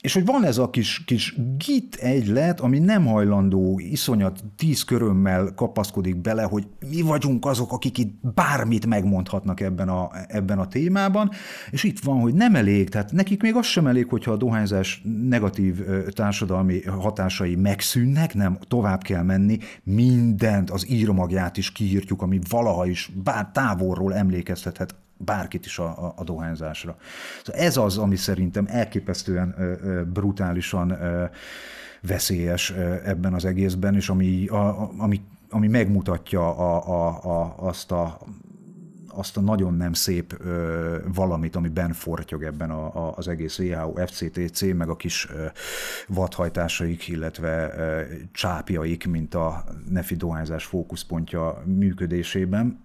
és hogy van ez a kis, kis git egylet, ami nem hajlandó, iszonyat tíz körömmel kapaszkodik bele, hogy mi vagyunk azok, akik itt bármit megmondhatnak ebben a, ebben a témában, és itt van, hogy nem elég, tehát nekik még az sem elég, hogyha a dohányzás negatív társadalmi hatásai megszűnnek, nem, tovább kell menni, mindent, az íromagját is kiírtjuk, ami valaha is bár távolról emlékeztethet bárkit is a, a, a dohányzásra. Szóval ez az, ami szerintem elképesztően ö, ö, brutálisan ö, veszélyes ö, ebben az egészben, és ami, a, a, ami, ami megmutatja a, a, a, azt a azt a nagyon nem szép ö, valamit, ami ben fortyog ebben a, a, az egész WHO, FCTC, meg a kis ö, vadhajtásaik, illetve ö, csápjaik, mint a nefi dohányzás fókuszpontja működésében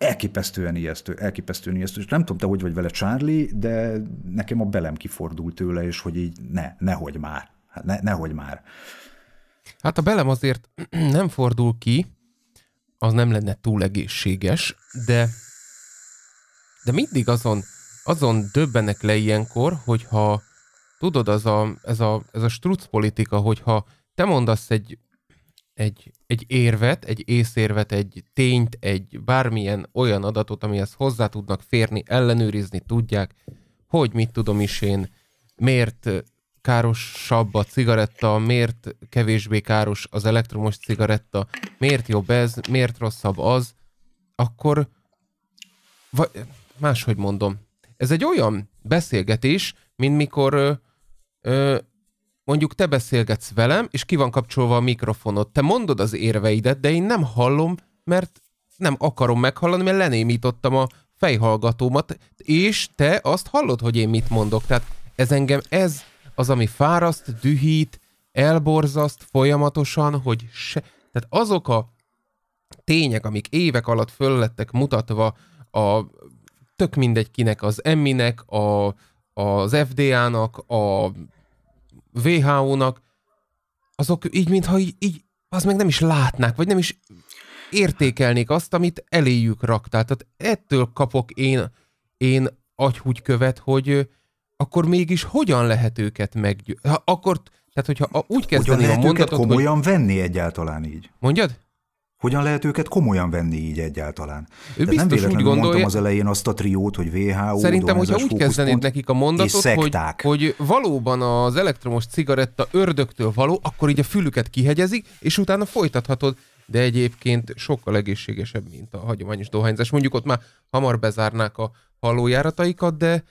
elképesztően ijesztő, elképesztően ijesztő, és nem tudom, te hogy vagy vele, Charlie, de nekem a belem kifordult tőle, és hogy így ne, nehogy már, hát ne, nehogy már. Hát a belem azért [CLEARS THROAT] nem fordul ki, az nem lenne túl egészséges, de, de mindig azon, azon döbbenek le ilyenkor, hogyha tudod, az a, ez, a, ez a struc politika, hogyha te mondasz egy, egy, egy érvet, egy észérvet, egy tényt, egy bármilyen olyan adatot, amihez hozzá tudnak férni, ellenőrizni tudják, hogy mit tudom is én, miért károsabb a cigaretta, miért kevésbé káros az elektromos cigaretta, miért jobb ez, miért rosszabb az, akkor vagy, máshogy mondom. Ez egy olyan beszélgetés, mint mikor ö, ö, mondjuk te beszélgetsz velem, és ki van kapcsolva a mikrofonod. Te mondod az érveidet, de én nem hallom, mert nem akarom meghallani, mert lenémítottam a fejhallgatómat, és te azt hallod, hogy én mit mondok. Tehát ez engem, ez az, ami fáraszt, dühít, elborzaszt folyamatosan, hogy se... Tehát azok a tények, amik évek alatt föl lettek mutatva a tök mindegy kinek, az Emminek, a, az FDA-nak, a WHO-nak, azok így, mintha így, így az meg nem is látnák, vagy nem is értékelnék azt, amit eléjük raktál. Tehát ettől kapok én, én követ hogy akkor mégis hogyan lehet őket meggyőzni? Akkor, tehát hogyha úgy kezdeni a mondatot, komolyan hogy... venni egyáltalán így? Mondjad? Hogyan lehet őket komolyan venni így egyáltalán? Ő biztos nem véletlenül úgy gondolja, mondtam az elején azt a triót, hogy WHO, Szerintem, hogyha úgy kezdenéd nekik a mondatot, hogy, hogy valóban az elektromos cigaretta ördögtől való, akkor így a fülüket kihegyezik, és utána folytathatod de egyébként sokkal egészségesebb, mint a hagyományos dohányzás. Mondjuk ott már hamar bezárnák a halójárataikat, de,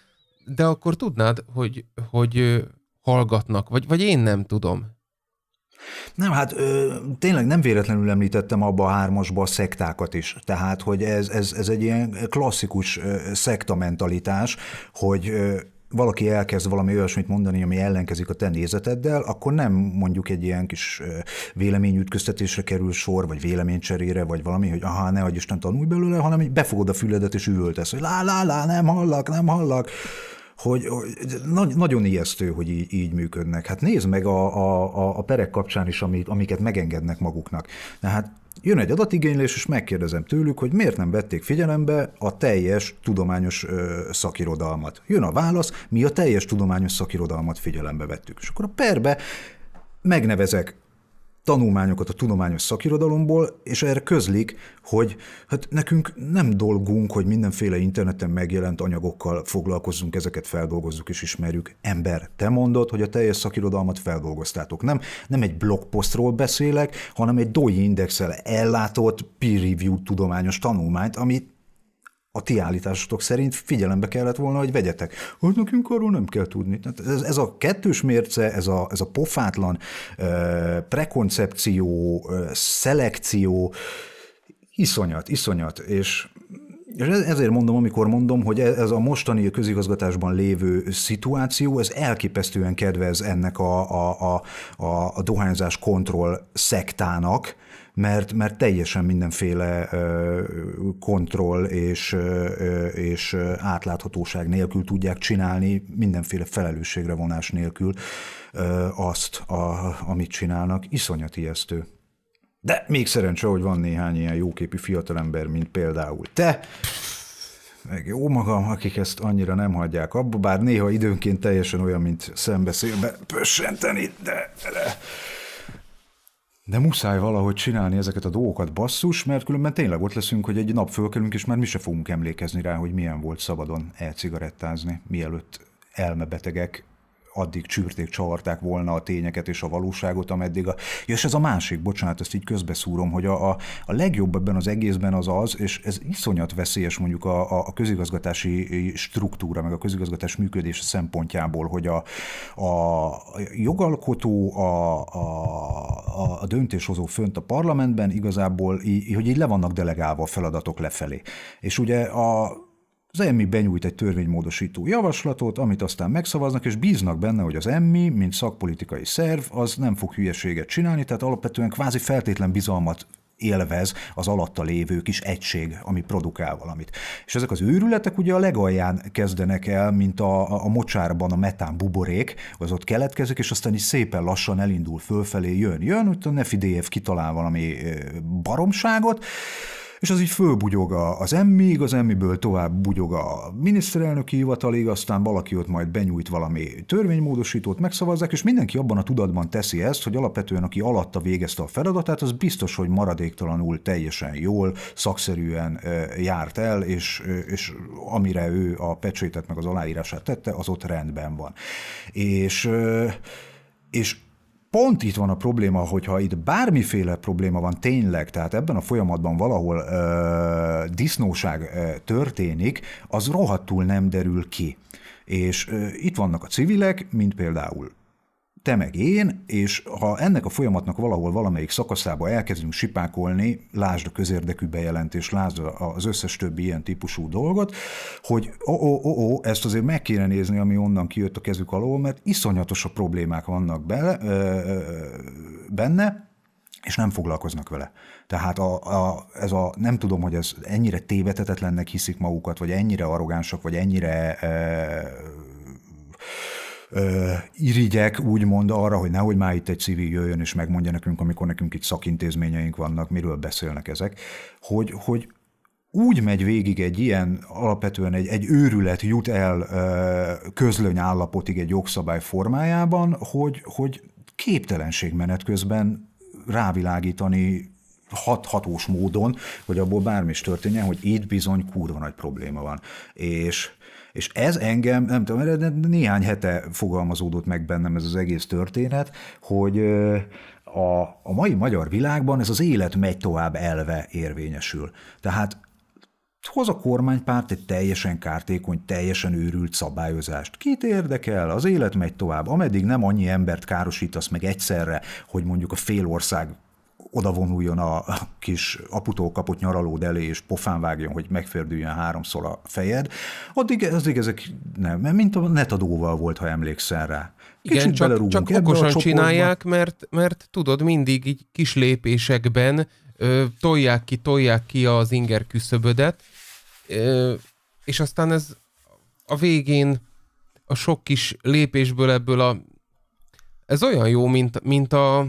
de akkor tudnád, hogy, hogy hallgatnak, vagy, vagy én nem tudom. Nem, hát ö, tényleg nem véletlenül említettem abba a hármasba a szektákat is. Tehát, hogy ez, ez, ez egy ilyen klasszikus ö, szektamentalitás, hogy ö, valaki elkezd valami olyasmit mondani, ami ellenkezik a te nézeteddel, akkor nem mondjuk egy ilyen kis véleményütköztetésre kerül sor, vagy véleménycserére, vagy valami, hogy aha, ne hagyj Isten tanulj belőle, hanem így befogod a füledet és üvöltesz, hogy lá, lá, lá, nem hallak, nem hallak hogy, hogy nagy, nagyon ijesztő, hogy így, így működnek. Hát nézd meg a, a, a perek kapcsán is, amit, amiket megengednek maguknak. De hát jön egy adatigénylés, és megkérdezem tőlük, hogy miért nem vették figyelembe a teljes tudományos ö, szakirodalmat. Jön a válasz, mi a teljes tudományos szakirodalmat figyelembe vettük. És akkor a perbe megnevezek tanulmányokat a tudományos szakirodalomból, és erre közlik, hogy hát nekünk nem dolgunk, hogy mindenféle interneten megjelent anyagokkal foglalkozzunk, ezeket feldolgozzuk és ismerjük. Ember, te mondod, hogy a teljes szakirodalmat feldolgoztátok. Nem, nem egy blogposztról beszélek, hanem egy DOI indexel ellátott peer-reviewed tudományos tanulmányt, amit a ti állításotok szerint figyelembe kellett volna, hogy vegyetek. Hogy nekünk arról nem kell tudni. Ez, ez a kettős mérce, ez a, ez a pofátlan ö, prekoncepció, ö, szelekció, iszonyat, iszonyat. És és ezért mondom, amikor mondom, hogy e, ez a mostani közigazgatásban lévő szituáció, ez elképesztően kedvez ennek a, a, a, a dohányzás kontroll szektának, mert, mert teljesen mindenféle kontroll és, és átláthatóság nélkül tudják csinálni, mindenféle felelősségre vonás nélkül azt, a, amit csinálnak. Iszonyat ijesztő. De még szerencse, hogy van néhány ilyen jóképű fiatalember, mint például te, meg jó magam, akik ezt annyira nem hagyják abba, bár néha időnként teljesen olyan, mint szembeszélbe pössenteni, de, de de muszáj valahogy csinálni ezeket a dolgokat basszus, mert különben tényleg ott leszünk, hogy egy nap fölkelünk, és már mi se fogunk emlékezni rá, hogy milyen volt szabadon elcigarettázni, mielőtt elmebetegek addig csűrték, csavarták volna a tényeket és a valóságot, ameddig a... Ja, és ez a másik, bocsánat, ezt így közbeszúrom, hogy a, a, a legjobb ebben az egészben az az, és ez iszonyat veszélyes mondjuk a, a, a közigazgatási struktúra, meg a közigazgatás működés szempontjából, hogy a, a jogalkotó, a, a, a döntéshozó fönt a parlamentben igazából, í, hogy így le vannak delegálva a feladatok lefelé. És ugye a az emmi benyújt egy törvénymódosító javaslatot, amit aztán megszavaznak, és bíznak benne, hogy az emmi, mint szakpolitikai szerv, az nem fog hülyeséget csinálni, tehát alapvetően kvázi feltétlen bizalmat élvez az alatta lévő kis egység, ami produkál valamit. És ezek az őrületek ugye a legalján kezdenek el, mint a, a mocsárban a metán buborék, az ott keletkezik, és aztán is szépen lassan elindul fölfelé, jön, jön, Nefi DF kitalál valami baromságot, és az így fölbugyog az emmig, az emmiből tovább bugyog a miniszterelnöki hivatalig, aztán valaki ott majd benyújt valami törvénymódosítót, megszavazzák, és mindenki abban a tudatban teszi ezt, hogy alapvetően aki alatta végezte a feladatát, az biztos, hogy maradéktalanul teljesen jól, szakszerűen járt el, és, és amire ő a pecsétet meg az aláírását tette, az ott rendben van. És és pont itt van a probléma, hogyha itt bármiféle probléma van tényleg, tehát ebben a folyamatban valahol ö, disznóság ö, történik, az rohadtul nem derül ki. És ö, itt vannak a civilek, mint például te meg én, és ha ennek a folyamatnak valahol valamelyik szakaszába elkezdünk sipákolni, lásd a közérdekű bejelentés, lásd az összes többi ilyen típusú dolgot, hogy ó, ó, ó, ó ezt azért meg kéne nézni, ami onnan kijött a kezük alól, mert iszonyatos a problémák vannak bele, ö, ö, benne, és nem foglalkoznak vele. Tehát a, a, ez a, nem tudom, hogy ez ennyire tévetetetlennek hiszik magukat, vagy ennyire arrogánsak, vagy ennyire Ö, ö, irigyek, úgymond arra, hogy nehogy már itt egy civil jöjjön és megmondja nekünk, amikor nekünk itt szakintézményeink vannak, miről beszélnek ezek, hogy, hogy úgy megy végig egy ilyen, alapvetően egy, egy őrület jut el ö, közlöny állapotig egy jogszabály formájában, hogy, hogy képtelenség menet közben rávilágítani hat, hatós módon, hogy abból bármi is történjen, hogy itt bizony kurva nagy probléma van. És és ez engem, nem tudom, néhány hete fogalmazódott meg bennem ez az egész történet, hogy a, a mai magyar világban ez az élet megy tovább elve érvényesül. Tehát hoz a kormánypárt egy teljesen kártékony, teljesen őrült szabályozást. Kit érdekel? Az élet megy tovább. Ameddig nem annyi embert károsítasz meg egyszerre, hogy mondjuk a fél ország odavonuljon a kis aputó kapott nyaralód elé, és pofán vágjon, hogy megferdüljön háromszor a fejed, addig, addig ezek nem, mint a netadóval volt, ha emlékszel rá. Kicsit Igen, csak, csak okosan csinálják, mert, mert tudod, mindig így kis lépésekben ö, tolják ki, tolják ki az inger küszöbödet, ö, és aztán ez a végén a sok kis lépésből ebből a... Ez olyan jó, mint, mint a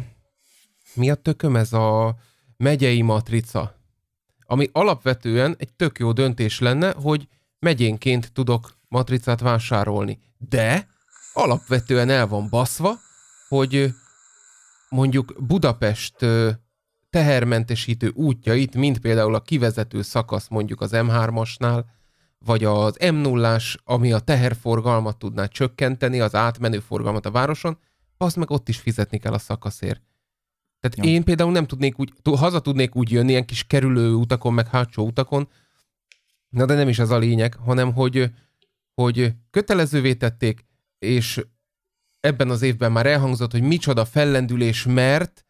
mi a tököm ez a megyei matrica? Ami alapvetően egy tök jó döntés lenne, hogy megyénként tudok matricát vásárolni. De alapvetően el van baszva, hogy mondjuk Budapest tehermentesítő útjait, mint például a kivezető szakasz mondjuk az M3-asnál, vagy az m 0 ami a teherforgalmat tudná csökkenteni, az átmenő forgalmat a városon, az meg ott is fizetni kell a szakaszért. Tehát ja. én például nem tudnék úgy, haza tudnék úgy jönni ilyen kis kerülő utakon, meg hátsó utakon, na de nem is ez a lényeg, hanem hogy, hogy kötelezővé tették, és ebben az évben már elhangzott, hogy micsoda fellendülés, mert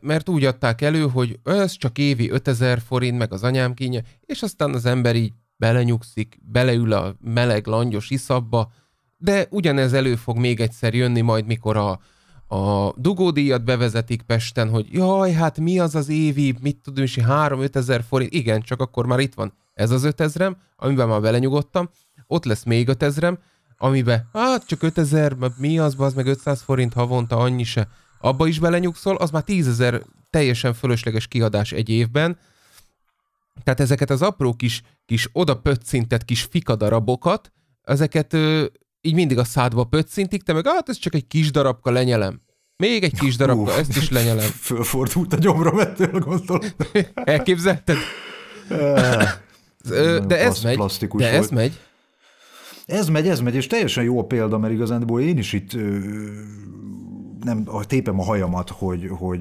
mert úgy adták elő, hogy ez csak évi 5000 forint, meg az anyám kínja, és aztán az ember így belenyugszik, beleül a meleg, langyos iszabba, de ugyanez elő fog még egyszer jönni majd, mikor a, a dugódíjat bevezetik Pesten, hogy jaj, hát mi az az évi, mit tudom, és 3-5 ezer forint, igen, csak akkor már itt van ez az 5 ezerem, amiben már belenyugodtam, ott lesz még 5 ezerem, amiben, hát csak 5 ezer, mi az, az meg 500 forint havonta, annyi se, abba is belenyugszol, az már 10 ezer teljesen fölösleges kiadás egy évben, tehát ezeket az apró kis, kis odapöccintet kis fikadarabokat, ezeket így mindig a szádba pöccintik, te meg hát ez csak egy kis darabka lenyelem. Még egy kis darabka, Hú, ezt is lenyelem. [LAUGHS] Fölfordult a gyomrom ettől, gondolat. [LAUGHS] Elképzelted? de ez megy, de ez megy. Ez megy, ez megy, és teljesen jó a példa, mert de én is itt nem tépem a hajamat, hogy, hogy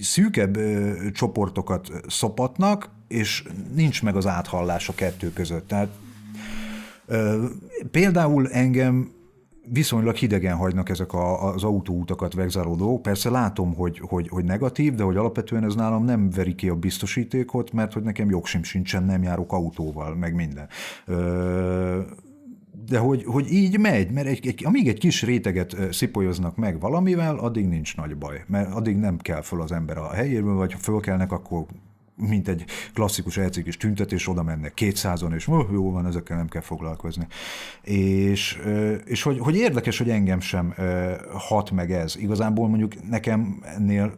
szűkebb csoportokat szopatnak, és nincs meg az áthallás a kettő között. Tehát Például engem viszonylag hidegen hagynak ezek a, az autóutakat vegzáló Persze látom, hogy, hogy, hogy negatív, de hogy alapvetően ez nálam nem veri ki a biztosítékot, mert hogy nekem jogsim sincsen, nem járok autóval, meg minden. Ö, de hogy, hogy így megy, mert egy, egy, amíg egy kis réteget szipolyoznak meg valamivel, addig nincs nagy baj, mert addig nem kell föl az ember a helyéről, vagy ha fölkelnek, akkor mint egy klasszikus elcikis tüntetés, oda mennek 200 an és oh, jó van, ezekkel nem kell foglalkozni. És, és hogy, hogy érdekes, hogy engem sem hat meg ez. Igazából mondjuk nekem ennél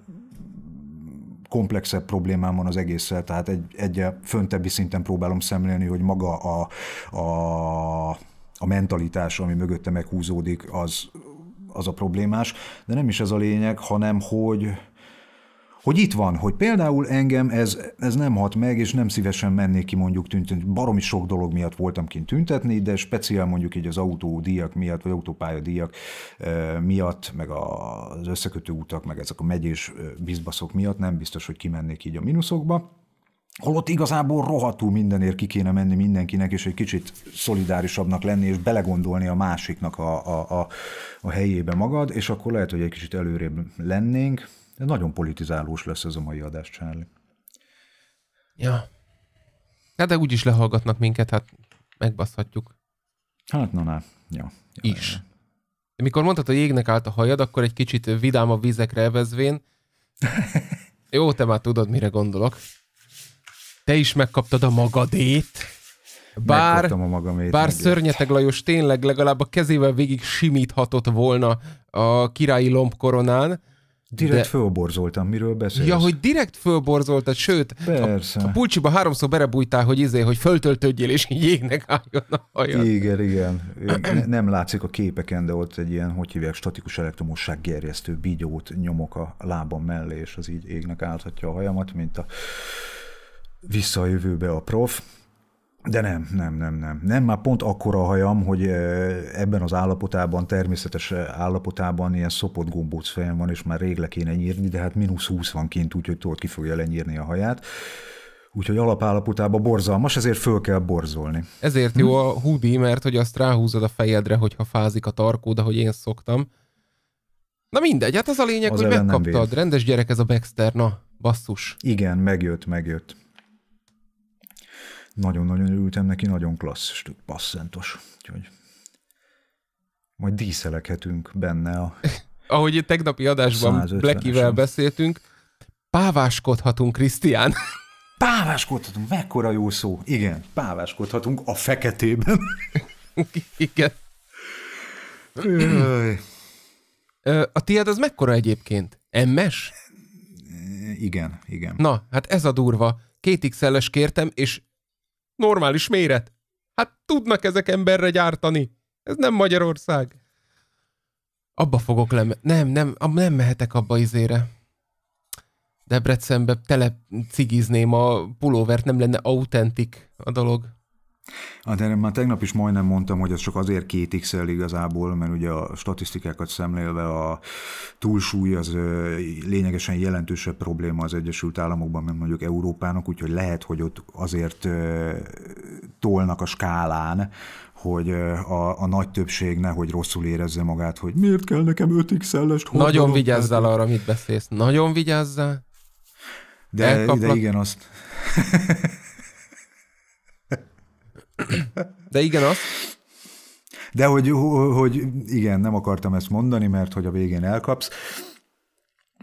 komplexebb problémám van az egésszel, tehát egy, egy föntebbi szinten próbálom szemlélni, hogy maga a, a, a mentalitás, ami mögötte meghúzódik, az, az a problémás, de nem is ez a lényeg, hanem hogy, hogy itt van, hogy például engem ez, ez nem hat meg, és nem szívesen mennék ki mondjuk tüntetni. Baromi sok dolog miatt voltam kint tüntetni, de speciál mondjuk így az autódíjak miatt, vagy autópályadíjak miatt, meg az összekötő utak, meg ezek a megyés bizbaszok miatt nem biztos, hogy kimennék így a mínuszokba. Holott igazából rohatú mindenért ki kéne menni mindenkinek, és egy kicsit szolidárisabbnak lenni, és belegondolni a másiknak a, a, a, a helyébe magad, és akkor lehet, hogy egy kicsit előrébb lennénk, de nagyon politizálós lesz ez a mai adás, Charlie. Ja. Hát de úgyis lehallgatnak minket, hát megbaszhatjuk. Hát na, na. Ja. ja Is. Ja. Mikor mondtad, hogy jégnek állt a hajad, akkor egy kicsit vidám a vizekre evezvén. [LAUGHS] Jó, te már tudod, mire gondolok. Te is megkaptad a magadét. Bár, a magamét. Bár Szörnyeteg Lajos tényleg legalább a kezével végig simíthatott volna a királyi lombkoronán, Direkt de... fölborzoltam, miről beszélsz? Ja, hogy direkt fölborzoltad, sőt, Persze. a, a pulcsiba háromszor berebújtál, hogy izé, hogy föltöltődjél, és így jégnek álljon a hajad. Igen, igen. Nem látszik a képeken, de ott egy ilyen, hogy hívják, statikus elektromosság gerjesztő bigyót nyomok a lábam mellé, és az így égnek állhatja a hajamat, mint a visszajövőbe a prof. De nem, nem, nem, nem. Nem, már pont akkora a hajam, hogy eh, ebben az állapotában, természetes eh, állapotában ilyen szopott gombóc fejem van, és már rég le kéne nyírni, de hát mínusz 20 van kint, úgyhogy tudod, ki fogja lenyírni a haját. Úgyhogy alapállapotában borzalmas, ezért föl kell borzolni. Ezért jó hm? a húdi, mert hogy azt ráhúzod a fejedre, hogyha fázik a tarkód, ahogy én szoktam. Na mindegy, hát az a lényeg, az hogy megkaptad. Rendes gyerek ez a Baxter, na, basszus. Igen, megjött, megjött. Nagyon-nagyon örültem neki, nagyon klassz, passzentos. Úgyhogy majd díszelekhetünk benne a [LAUGHS] Ahogy itt tegnapi adásban Blackivel beszéltünk, páváskodhatunk, Krisztián. Páváskodhatunk, mekkora jó szó. Igen, páváskodhatunk a feketében. [LAUGHS] Igen. A tiéd az mekkora egyébként? Emmes? Igen, igen. Na, hát ez a durva. Két xl kértem, és Normális méret. Hát tudnak ezek emberre gyártani. Ez nem Magyarország. Abba fogok le... Nem, nem, nem mehetek abba izére. Debrecenbe tele cigizném a pulóvert, nem lenne autentik a dolog. Hát én már tegnap is majdnem mondtam, hogy ez csak azért két x igazából, mert ugye a statisztikákat szemlélve a túlsúly az lényegesen jelentősebb probléma az Egyesült Államokban, mint mondjuk Európának, úgyhogy lehet, hogy ott azért tolnak a skálán, hogy a, a nagy többség nehogy rosszul érezze magát, hogy miért kell nekem 5 x Nagyon vigyázzál hát, arra, mit beszélsz. Nagyon vigyázzál. De, de igen, azt... [LAUGHS] De igen, az. De hogy, hogy igen, nem akartam ezt mondani, mert hogy a végén elkapsz,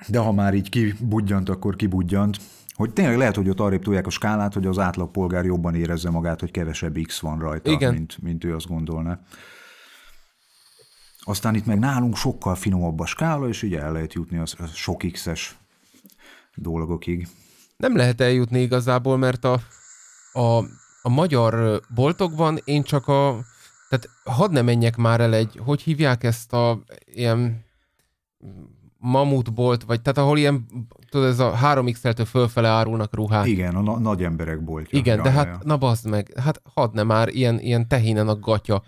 de ha már így kibudjant, akkor kibudjant. Hogy tényleg lehet, hogy ott arrébb tolják a skálát, hogy az átlagpolgár jobban érezze magát, hogy kevesebb X van rajta, igen. Mint, mint ő azt gondolna. Aztán itt meg nálunk sokkal finomabb a skála, és ugye el lehet jutni a sok X-es dolgokig. Nem lehet eljutni igazából, mert a, a a magyar boltokban én csak a, tehát hadd ne menjek már el egy, hogy hívják ezt a ilyen mamutbolt, vagy tehát ahol ilyen, tudod, ez a 3x-től fölfele árulnak ruhát. Igen, a na- nagy emberek boltja. Igen, de hát, na bazd meg, hát hadd ne már ilyen, ilyen tehénen a gatya.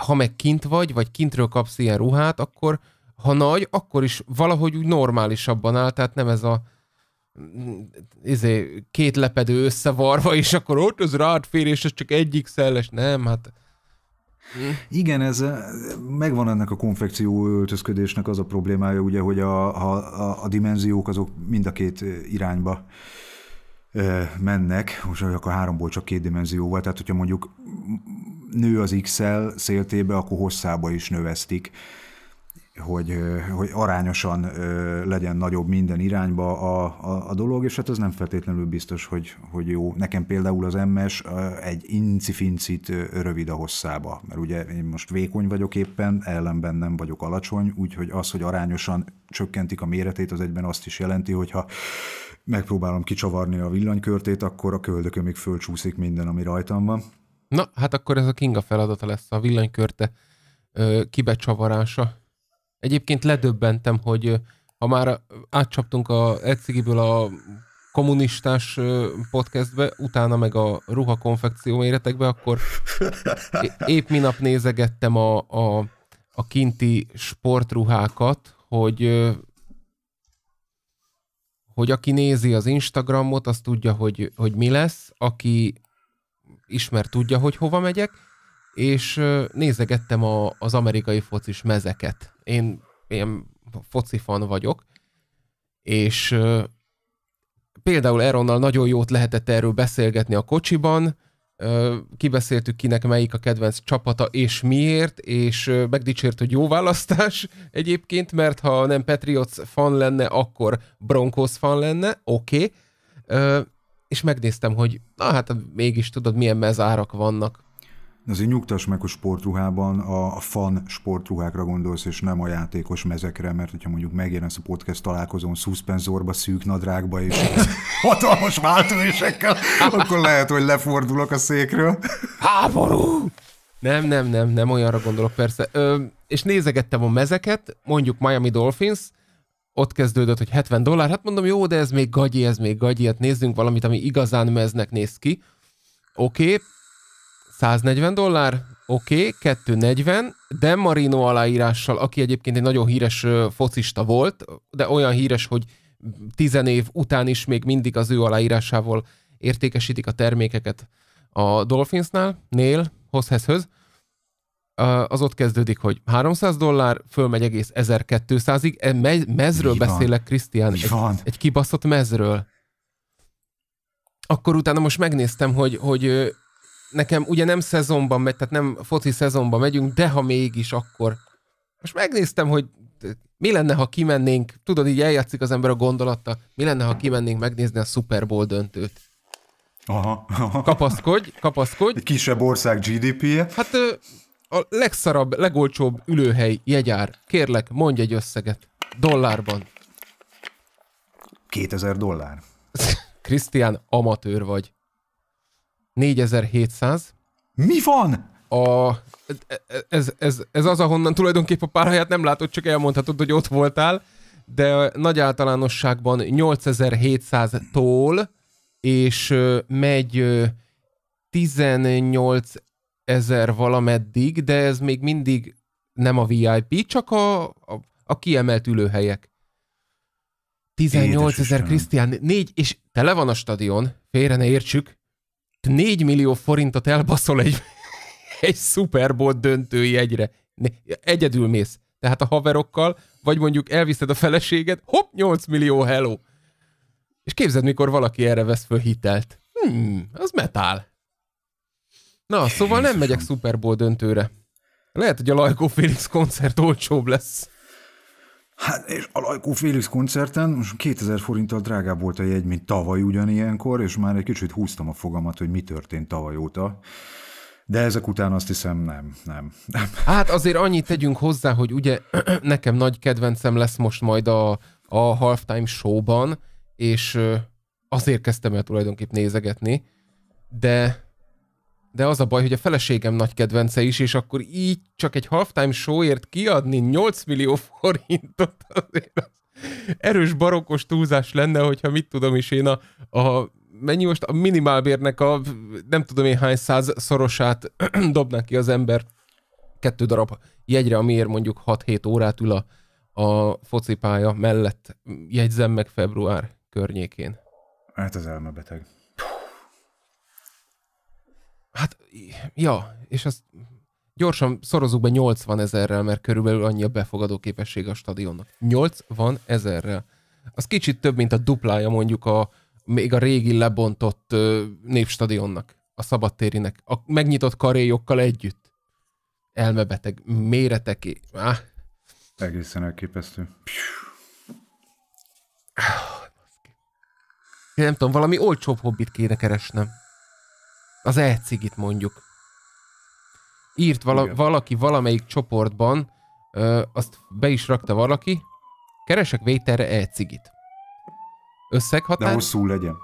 Ha meg kint vagy, vagy kintről kapsz ilyen ruhát, akkor ha nagy, akkor is valahogy úgy normálisabban áll, tehát nem ez a izé, két lepedő összevarva, és akkor ott az rád fér, és ez csak egyik szelles, nem, hát... Igen, ez eh, megvan ennek a konfekció öltözködésnek az a problémája, ugye, hogy a, a, a dimenziók azok mind a két eh, irányba eh, mennek, most akkor háromból csak két dimenzió volt, tehát hogyha mondjuk nő az XL széltébe, akkor hosszába is növesztik hogy, hogy arányosan legyen nagyobb minden irányba a, a, a dolog, és hát ez nem feltétlenül biztos, hogy, hogy jó. Nekem például az MS egy incifincit rövid a hosszába, mert ugye én most vékony vagyok éppen, ellenben nem vagyok alacsony, úgyhogy az, hogy arányosan csökkentik a méretét, az egyben azt is jelenti, hogyha megpróbálom kicsavarni a villanykörtét, akkor a köldökömig fölcsúszik minden, ami rajtam van. Na, hát akkor ez a Kinga feladata lesz a villanykörte ö, kibecsavarása. Egyébként ledöbbentem, hogy ha már átcsaptunk a Ecigiből a kommunistás podcastbe, utána meg a ruha konfekció méretekbe, akkor épp minap nézegettem a, a, a kinti sportruhákat, hogy hogy aki nézi az Instagramot, az tudja, hogy, hogy mi lesz, aki ismer, tudja, hogy hova megyek, és nézegettem a, az amerikai focis mezeket én ilyen foci fan vagyok, és például Eronnal nagyon jót lehetett erről beszélgetni a kocsiban, kibeszéltük kinek melyik a kedvenc csapata és miért, és megdicsért, hogy jó választás [LAUGHS] egyébként, mert ha nem Patriots fan lenne, akkor Broncos fan lenne, oké, okay. és megnéztem, hogy na hát mégis tudod, milyen mezárak vannak azért nyugtass meg, hogy sportruhában a, fan sportruhákra gondolsz, és nem a játékos mezekre, mert hogyha mondjuk megjelensz a podcast találkozón szuszpenzorba, szűk nadrágba és [LAUGHS] hatalmas változésekkel, akkor lehet, hogy lefordulok a székről. Háború! Nem, nem, nem, nem olyanra gondolok persze. Ö, és nézegettem a mezeket, mondjuk Miami Dolphins, ott kezdődött, hogy 70 dollár, hát mondom, jó, de ez még gagyi, ez még gagyi, hát nézzünk valamit, ami igazán meznek néz ki. Oké, okay, 140 dollár, oké, okay, 240, de Marino aláírással, aki egyébként egy nagyon híres focista volt, de olyan híres, hogy tizen év után is még mindig az ő aláírásával értékesítik a termékeket a Dolphinsnál, Nél, Hosszhezhöz, az ott kezdődik, hogy 300 dollár, fölmegy egész 1200-ig. E me- mezről Mi beszélek, Krisztián. Egy, egy kibaszott mezről. Akkor utána most megnéztem, hogy, hogy nekem ugye nem szezonban megy, tehát nem foci szezonban megyünk, de ha mégis, akkor most megnéztem, hogy mi lenne, ha kimennénk, tudod, így eljátszik az ember a gondolata. mi lenne, ha kimennénk megnézni a Super Bowl döntőt. Aha. aha. [LAUGHS] Kapaszkodj, kapaszkodj. Egy kisebb ország GDP-je. Hát a legszarabb, legolcsóbb ülőhely jegyár. Kérlek, mondj egy összeget. Dollárban. 2000 dollár. Krisztián, amatőr vagy. 4700. Mi van? A, ez, ez, ez az, ahonnan tulajdonképpen a párhaját nem látod, csak elmondhatod, hogy ott voltál, de nagy általánosságban 8700-tól, és megy 18 ezer valameddig, de ez még mindig nem a VIP, csak a, a, a kiemelt ülőhelyek. 18 ezer, Krisztián, négy, és tele van a stadion, félre ne értsük, 4 millió forintot elbaszol egy, [LAUGHS] egy Super Bowl döntői egyre. Egyedül mész. Tehát a haverokkal, vagy mondjuk elviszed a feleséget, hopp, 8 millió hello. És képzeld, mikor valaki erre vesz föl hitelt. Hmm, az metál. Na, szóval nem megyek Super Bowl döntőre. Lehet, hogy a Lajkó Félix koncert olcsóbb lesz. Hát, és a Lajkó Félix koncerten most 2000 forinttal drágább volt a jegy, mint tavaly ugyanilyenkor, és már egy kicsit húztam a fogamat, hogy mi történt tavaly óta. De ezek után azt hiszem nem, nem, nem. [LAUGHS] Hát azért annyit tegyünk hozzá, hogy ugye [CLEARS THROAT] nekem nagy kedvencem lesz most majd a, a Halftime Showban, és azért kezdtem el tulajdonképp nézegetni, de de az a baj, hogy a feleségem nagy kedvence is, és akkor így csak egy halftime showért kiadni 8 millió forintot azért az erős barokos túlzás lenne, hogyha mit tudom is én a, a mennyi most a minimálbérnek a nem tudom én hány száz szorosát [CLEARS THROAT] dobná ki az ember kettő darab jegyre, amiért mondjuk 6-7 órát ül a, a focipálya mellett jegyzem meg február környékén. Hát az elmebeteg. beteg. Hát, ja, és azt gyorsan szorozunk be 80 ezerrel, mert körülbelül annyi a befogadó képesség a stadionnak. 80 ezerrel. Az kicsit több, mint a duplája mondjuk a még a régi lebontott népstadionnak, a szabadtérinek, a megnyitott karéjokkal együtt. Elmebeteg, méreteké. Ah. Egészen elképesztő. Én nem tudom, valami olcsóbb hobbit kéne keresnem. Az e-cigit mondjuk. Írt vala, valaki valamelyik csoportban, ö, azt be is rakta valaki, keresek vételre e-cigit. Összeghatár... De hosszú legyen.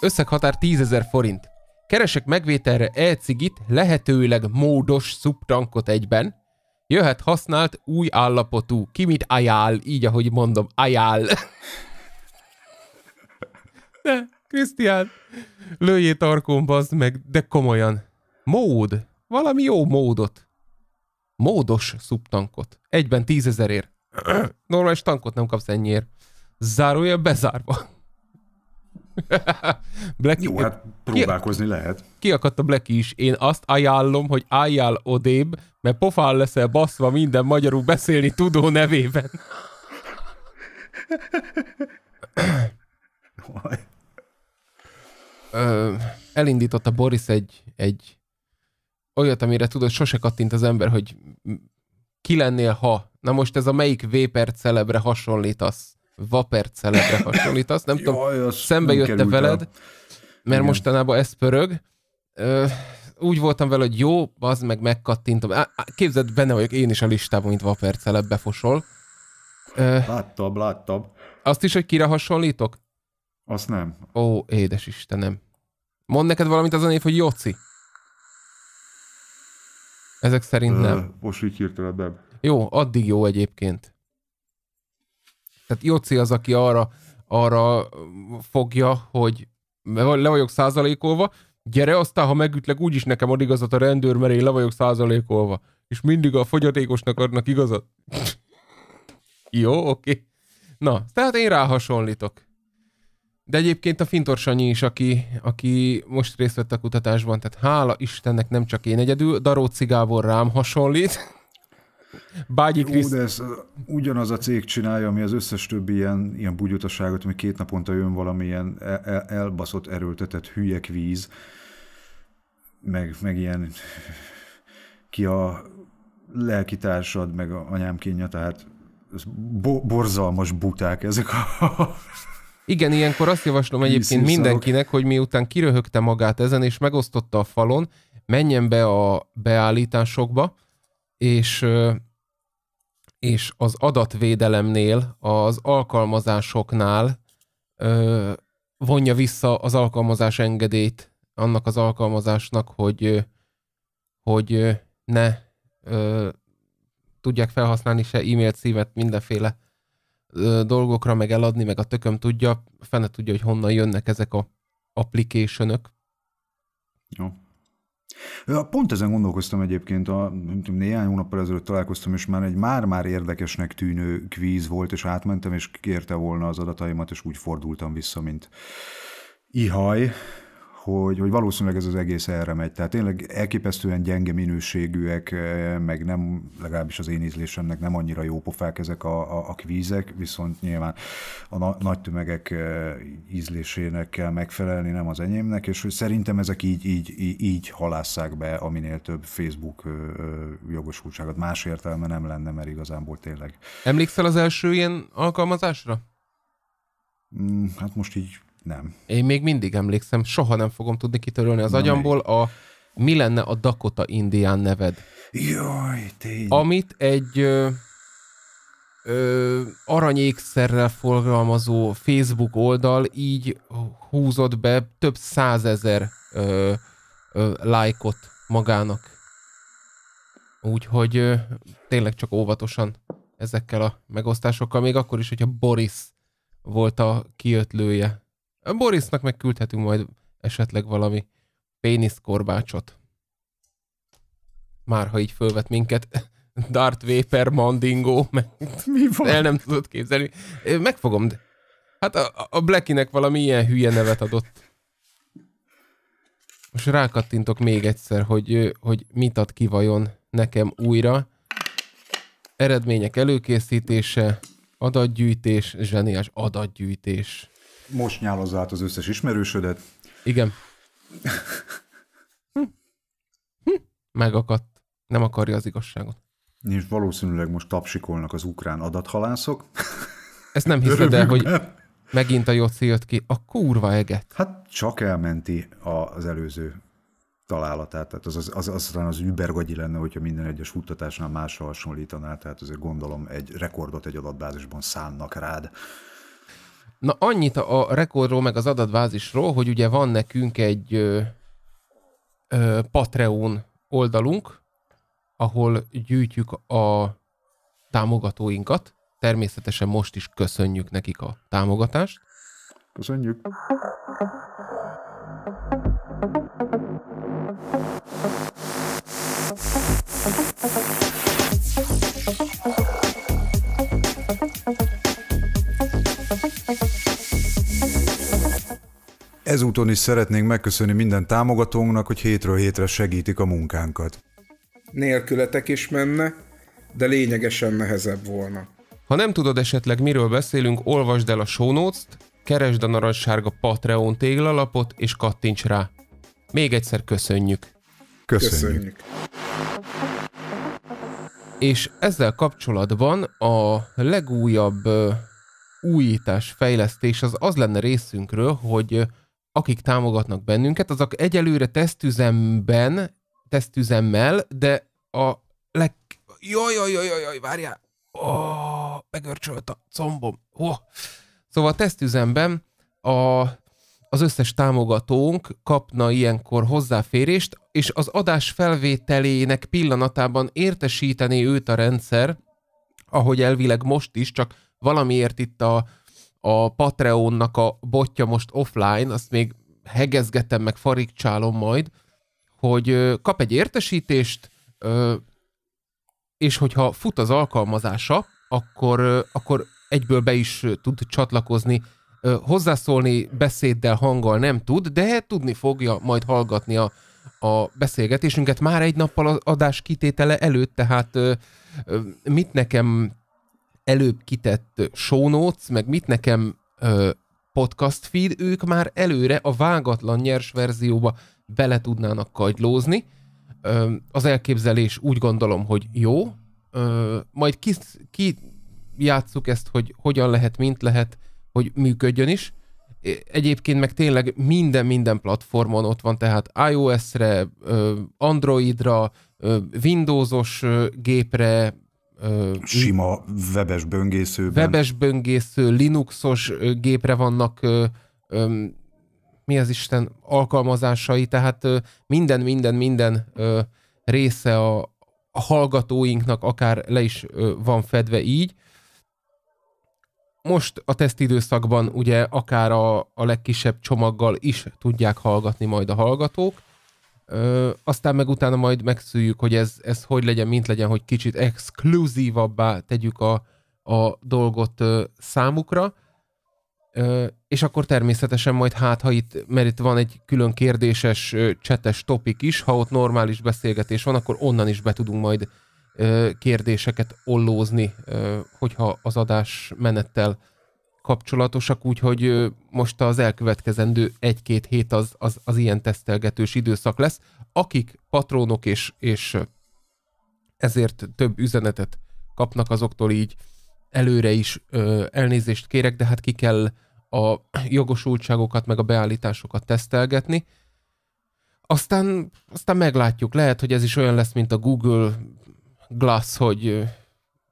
Összeghatár 10 ezer forint. Keresek megvételre e-cigit, lehetőleg módos szubtankot egyben. Jöhet használt új állapotú. Ki mit ajánl? Így, ahogy mondom, ajánl. Krisztián, lőjé tarkon, bazd meg, de komolyan. Mód. Valami jó módot. Módos szubtankot. Egyben tízezerért. [CLEARS THROAT] Normális tankot nem kapsz ennyiért. Zárója bezárva. [LAUGHS] Black Jó, hát próbálkozni ki, lehet. Kiakadt a Blacky is. Én azt ajánlom, hogy álljál odébb, mert pofán leszel baszva minden magyarul beszélni tudó nevében elindította Boris egy, egy olyat, amire tudod, sose kattint az ember, hogy ki lennél, ha. Na most ez a melyik V per celebre hasonlítasz? Vapert celebre hasonlítasz, nem [LAUGHS] tudom, szembe jött-e veled, el. mert Igen. mostanában ez pörög. Ö, úgy voltam vele, hogy jó, az meg megkattintom. képzeld, benne vagyok én is a listában, mint Vapert celeb befosol. Ö, láttam, láttam. Azt is, hogy kire hasonlítok? Azt nem. Ó, édes Istenem. Mond neked valamit az a név, hogy Joci. Ezek szerint nem. Most így hirtelen nem. Jó, addig jó egyébként. Tehát Joci az, aki arra, arra fogja, hogy le vagyok százalékolva, gyere, aztán ha megütlek, úgyis nekem ad igazat a rendőr, mert én le vagyok százalékolva. És mindig a fogyatékosnak adnak igazat. [LAUGHS] jó, oké. Okay. Na, tehát én ráhasonlítok. De egyébként a Fintor Sanyi is, aki, aki most részt vett a kutatásban, tehát hála Istennek nem csak én egyedül, Daróci Gábor rám hasonlít. [LAUGHS] Bágyi Kriszt... de ez uh, ugyanaz a cég csinálja, ami az összes többi ilyen, ilyen bugyutaságot, ami két naponta jön valamilyen el, el, elbaszott, erőltetett hülyek víz, meg, meg ilyen [LAUGHS] ki a lelkitársad, meg a anyám kénye, tehát ez bo- borzalmas buták ezek a [LAUGHS] Igen, ilyenkor azt javaslom egyébként Hisz, mindenkinek, hogy miután kiröhögte magát ezen, és megosztotta a falon, menjen be a beállításokba, és, és az adatvédelemnél, az alkalmazásoknál vonja vissza az alkalmazás engedélyt annak az alkalmazásnak, hogy, hogy ne tudják felhasználni se e-mail címet, mindenféle dolgokra, meg eladni, meg a tököm tudja, fene tudja, hogy honnan jönnek ezek a -ök. Jó. Ja, pont ezen gondolkoztam egyébként, a, nem tudom, néhány hónappal ezelőtt találkoztam, és már egy már-már érdekesnek tűnő kvíz volt, és átmentem, és kérte volna az adataimat, és úgy fordultam vissza, mint ihaj, hogy, hogy valószínűleg ez az egész erre megy. Tehát tényleg elképesztően gyenge minőségűek, eh, meg nem, legalábbis az én ízlésemnek nem annyira jó pofák ezek a, a, a kvízek, viszont nyilván a na, nagy tömegek eh, ízlésének kell megfelelni, nem az enyémnek, és szerintem ezek így, így, így, így halásszák be, aminél több Facebook eh, jogosultságot. Más értelme nem lenne, mert igazából tényleg. Emlékszel az első ilyen alkalmazásra? Mm, hát most így nem. Én még mindig emlékszem, soha nem fogom tudni kitörölni az Na agyamból a mi lenne a Dakota Indián neved. Jaj, tényleg. Amit egy ö, ö, aranyékszerrel forgalmazó Facebook oldal így húzott be több százezer ö, ö, lájkot magának. Úgyhogy ö, tényleg csak óvatosan ezekkel a megosztásokkal, még akkor is, hogyha Boris volt a kiötlője Borisnak megküldhetünk majd esetleg valami péniszkorbácsot. Már ha így fölvet minket. Darth Vaper Mandingo, mert Mi van? el nem tudod képzelni. Megfogom, de hát a, a Blackinek valami ilyen hülye nevet adott. Most rákattintok még egyszer, hogy, hogy mit ad ki vajon nekem újra. Eredmények előkészítése, adatgyűjtés, zseniás adatgyűjtés most nyálozz át az összes ismerősödet. Igen. hm. Hm. Megakadt. Nem akarja az igazságot. És valószínűleg most tapsikolnak az ukrán adathalászok. Ezt nem hiszed el, hogy megint a Jocsi jött ki. A kurva eget. Hát csak elmenti az előző találatát, tehát az, az, az, az talán az übergagyi lenne, hogyha minden egyes futtatásnál másra hasonlítaná, tehát azért gondolom egy rekordot egy adatbázisban szánnak rád. Na annyit a rekordról, meg az adatbázisról, hogy ugye van nekünk egy ö, ö, Patreon oldalunk, ahol gyűjtjük a támogatóinkat. Természetesen most is köszönjük nekik a támogatást. Köszönjük. Thank Ezúton is szeretnénk megköszönni minden támogatónknak, hogy hétről hétre segítik a munkánkat. Nélkületek is menne, de lényegesen nehezebb volna. Ha nem tudod esetleg miről beszélünk, olvasd el a show notes keresd a narancssárga Patreon téglalapot és kattints rá. Még egyszer köszönjük. Köszönjük. köszönjük. És ezzel kapcsolatban a legújabb újítás, fejlesztés az az lenne részünkről, hogy akik támogatnak bennünket, azok egyelőre tesztüzemben, tesztüzemmel, de a leg... Jaj, jaj, jaj, jaj, jaj várjál! Oh, megörcsölt a combom. Oh. Szóval a tesztüzemben a, az összes támogatónk kapna ilyenkor hozzáférést, és az adás felvételének pillanatában értesítené őt a rendszer, ahogy elvileg most is, csak valamiért itt a, a Patreonnak a botja most offline, azt még hegezgetem, meg farigcsálom majd, hogy kap egy értesítést, és hogyha fut az alkalmazása, akkor, akkor egyből be is tud csatlakozni. Hozzászólni beszéddel, hanggal nem tud, de tudni fogja majd hallgatni a, a beszélgetésünket már egy nappal az adás kitétele előtt, tehát mit nekem előbb kitett show notes, meg mit nekem ö, podcast feed, ők már előre a vágatlan nyers verzióba bele tudnának kagylózni. Ö, az elképzelés úgy gondolom, hogy jó. Ö, majd ki, ki játsszuk ezt, hogy hogyan lehet, mint lehet, hogy működjön is. Egyébként meg tényleg minden-minden platformon ott van, tehát iOS-re, Androidra, Windowsos gépre, Sima webes böngészőben. Webes böngésző, Linuxos gépre vannak ö, ö, mi az Isten alkalmazásai, tehát ö, minden, minden, minden ö, része a, a hallgatóinknak akár le is ö, van fedve így. Most a időszakban ugye akár a, a legkisebb csomaggal is tudják hallgatni majd a hallgatók. Ö, aztán meg utána majd megszüljük, hogy ez, ez hogy legyen, mint legyen, hogy kicsit exkluzívabbá tegyük a, a dolgot ö, számukra. Ö, és akkor természetesen majd hát, ha itt, mert itt van egy külön kérdéses, ö, csetes topik is, ha ott normális beszélgetés van, akkor onnan is be tudunk majd ö, kérdéseket ollózni, ö, hogyha az adás menettel kapcsolatosak, úgyhogy most az elkövetkezendő egy-két hét az, az, az ilyen tesztelgetős időszak lesz. Akik patrónok és, és ezért több üzenetet kapnak azoktól így előre is ö, elnézést kérek, de hát ki kell a jogosultságokat meg a beállításokat tesztelgetni. Aztán, aztán meglátjuk, lehet, hogy ez is olyan lesz, mint a Google Glass, hogy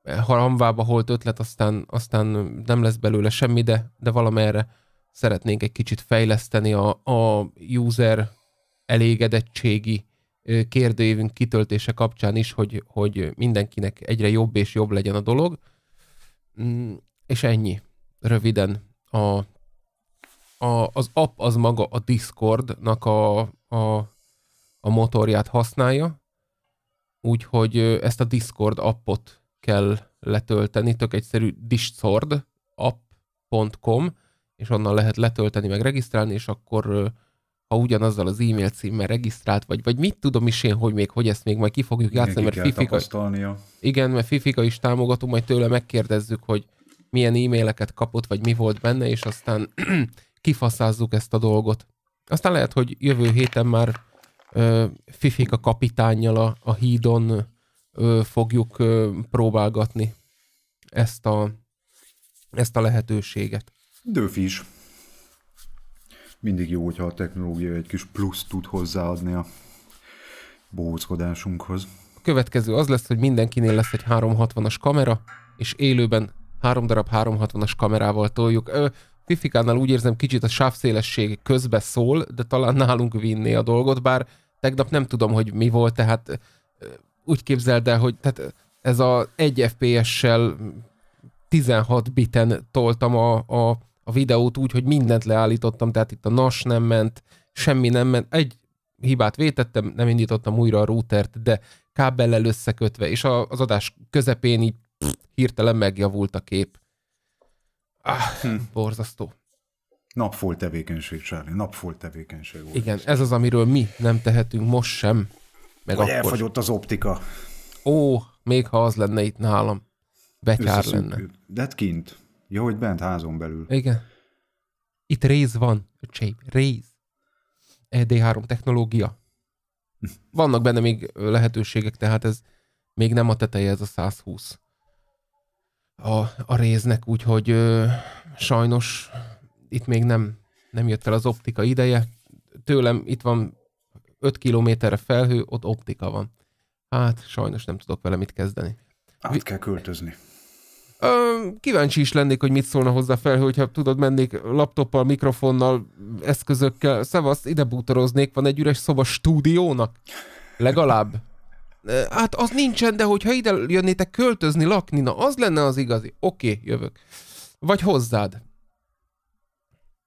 haramvába holt ötlet, aztán, aztán nem lesz belőle semmi, de, de valamerre szeretnénk egy kicsit fejleszteni a, a user elégedettségi kérdőívünk kitöltése kapcsán is, hogy, hogy mindenkinek egyre jobb és jobb legyen a dolog. Mm, és ennyi. Röviden a, a, az app az maga a Discordnak a, a, a motorját használja, úgyhogy ezt a Discord appot kell letölteni, tök egyszerű discord app.com, és onnan lehet letölteni, meg regisztrálni, és akkor ha ugyanazzal az e-mail címmel regisztrált vagy, vagy mit tudom is én, hogy még, hogy ezt még majd ki fogjuk játszani, mert Fifika... Igen, mert Fifika is támogató, majd tőle megkérdezzük, hogy milyen e-maileket kapott, vagy mi volt benne, és aztán [CLEARS THROAT] kifaszázzuk ezt a dolgot. Aztán lehet, hogy jövő héten már ö, Fifika kapitányjal a, a hídon fogjuk próbálgatni ezt a, ezt a lehetőséget. Döfi is. Mindig jó, hogyha a technológia egy kis plusz tud hozzáadni a bohóckodásunkhoz. A következő az lesz, hogy mindenkinél lesz egy 360-as kamera, és élőben három darab 360-as kamerával toljuk. Ö, Fifikánál úgy érzem, kicsit a sávszélesség közbe szól, de talán nálunk vinné a dolgot, bár tegnap nem tudom, hogy mi volt, tehát úgy képzeld el, hogy tehát ez a 1 FPS-sel 16 biten toltam a, a, a videót úgy, hogy mindent leállítottam, tehát itt a NAS nem ment, semmi nem ment. Egy hibát vétettem, nem indítottam újra a routert, de kábellel összekötve, és a, az adás közepén így pff, hirtelen megjavult a kép. Ah, hm. Borzasztó. Napfolt tevékenység, Charlie, napfolt tevékenység. Volt. Igen, ez az, amiről mi nem tehetünk most sem. Meg Vagy akkor... elfogyott az optika. Ó, még ha az lenne itt nálam, betyár lenne. De hát kint. Jó, hogy bent házon belül. Igen. Itt rész van, öcsém, rész. ED3 technológia. Vannak benne még lehetőségek, tehát ez még nem a teteje, ez a 120 a, a réznek, úgyhogy ö, sajnos itt még nem, nem jött el az optika ideje. Tőlem itt van 5 kilométerre felhő, ott optika van. Hát sajnos nem tudok vele mit kezdeni. Át kell költözni. Ö, kíváncsi is lennék, hogy mit szólna hozzá felhő, hogyha tudod, mennék laptoppal, mikrofonnal, eszközökkel. Szevasz, ide bútoroznék, van egy üres szoba stúdiónak. Legalább. Hát az nincsen, de hogyha ide jönnétek költözni, lakni, na az lenne az igazi. Oké, okay, jövök. Vagy hozzád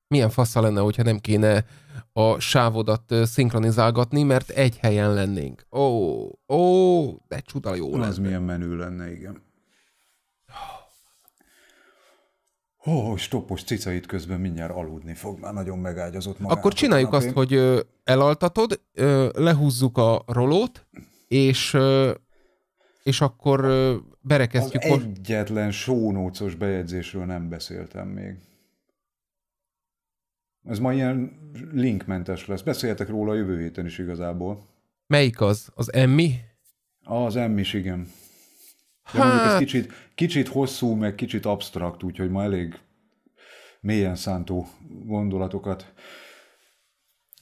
milyen fasza lenne, hogyha nem kéne a sávodat szinkronizálgatni, mert egy helyen lennénk. Ó, ó, de csuda jó Ez lenne. milyen menő lenne, igen. Ó, oh, stoppos itt közben mindjárt aludni fog, már nagyon megágyazott magát. Akkor csináljuk azt, hogy elaltatod, lehúzzuk a rolót, és, és akkor berekeztjük. Az egyetlen sónócos bejegyzésről nem beszéltem még. Ez ma ilyen linkmentes lesz. Beszéltek róla a jövő héten is igazából. Melyik az? Az Emmy? Az Emmy is, igen. De hát... mondjuk ez hát. kicsit, kicsit hosszú, meg kicsit absztrakt, úgyhogy ma elég mélyen szántó gondolatokat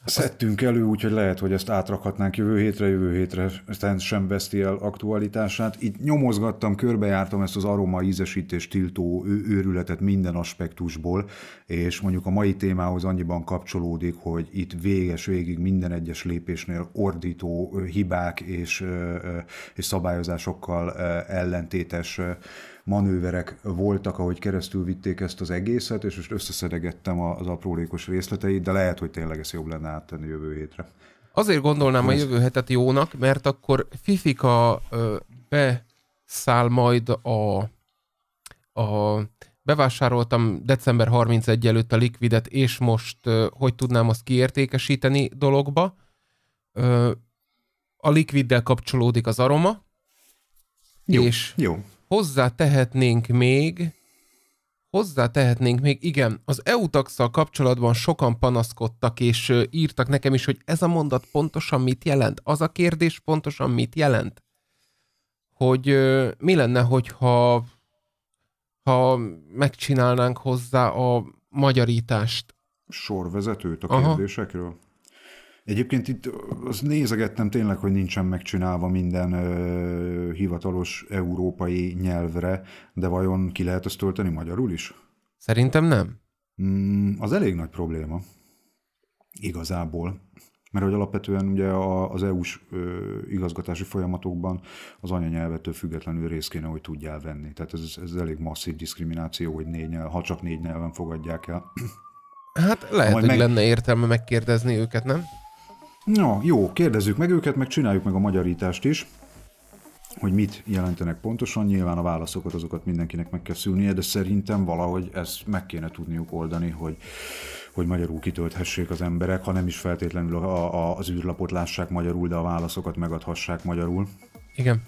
szedtünk elő, úgyhogy lehet, hogy ezt átrakhatnánk jövő hétre, jövő hétre aztán sem veszti el aktualitását. Itt nyomozgattam, körbejártam ezt az aroma ízesítés tiltó őrületet minden aspektusból, és mondjuk a mai témához annyiban kapcsolódik, hogy itt véges végig minden egyes lépésnél ordító hibák és, és szabályozásokkal ellentétes manőverek voltak, ahogy keresztül vitték ezt az egészet, és most összeszedegettem az aprólékos részleteit, de lehet, hogy tényleg ezt jobb lenne áttenni jövő hétre. Azért gondolnám Ez... a jövő hetet jónak, mert akkor Fifika beszáll majd a, a bevásároltam december 31 előtt a likvidet, és most hogy tudnám azt kiértékesíteni dologba. a likviddel kapcsolódik az aroma. Jó, és jó hozzá tehetnénk még, hozzá tehetnénk még, igen, az eu kapcsolatban sokan panaszkodtak és írtak nekem is, hogy ez a mondat pontosan mit jelent, az a kérdés pontosan mit jelent, hogy mi lenne, hogyha ha megcsinálnánk hozzá a magyarítást. Sorvezetőt a Aha. kérdésekről? Egyébként itt az nézegettem tényleg, hogy nincsen megcsinálva minden ö, hivatalos európai nyelvre, de vajon ki lehet ezt tölteni magyarul is? Szerintem nem. Mm, az elég nagy probléma. Igazából. Mert hogy alapvetően ugye az EU-s igazgatási folyamatokban az anyanyelvetől függetlenül részt kéne, hogy tudjál venni. Tehát ez, ez elég masszív diszkrimináció, hogy négy nyelv, ha csak négy nyelven fogadják el. Hát lehet, Majd hogy meg... lenne értelme megkérdezni őket, nem? No, jó, kérdezzük meg őket, meg csináljuk meg a magyarítást is, hogy mit jelentenek pontosan. Nyilván a válaszokat azokat mindenkinek meg kell szülnie, de szerintem valahogy ezt meg kéne tudniuk oldani, hogy, hogy magyarul kitölthessék az emberek, ha nem is feltétlenül a, a, az űrlapot lássák magyarul, de a válaszokat megadhassák magyarul. Igen.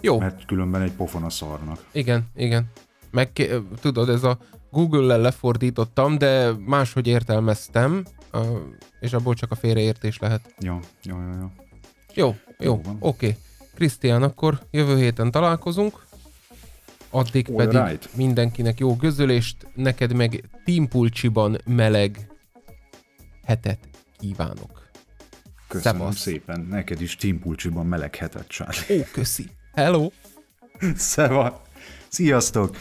Jó. Mert különben egy pofon a szarnak. Igen, igen. Meg tudod, ez a Google-lel lefordítottam, de máshogy értelmeztem, és abból csak a félreértés lehet. Jó, jó, jó. Jó, jó, jó, jó oké. Krisztián, akkor jövő héten találkozunk. Addig All pedig right. mindenkinek jó gözölést, neked meg Timpulcsiban meleg hetet kívánok. Köszönöm Szevasz. szépen, neked is Timpulcsiban meleg hetet, Charlie. Ó, köszi. Hello. [LAUGHS] Szeva. Sziasztok.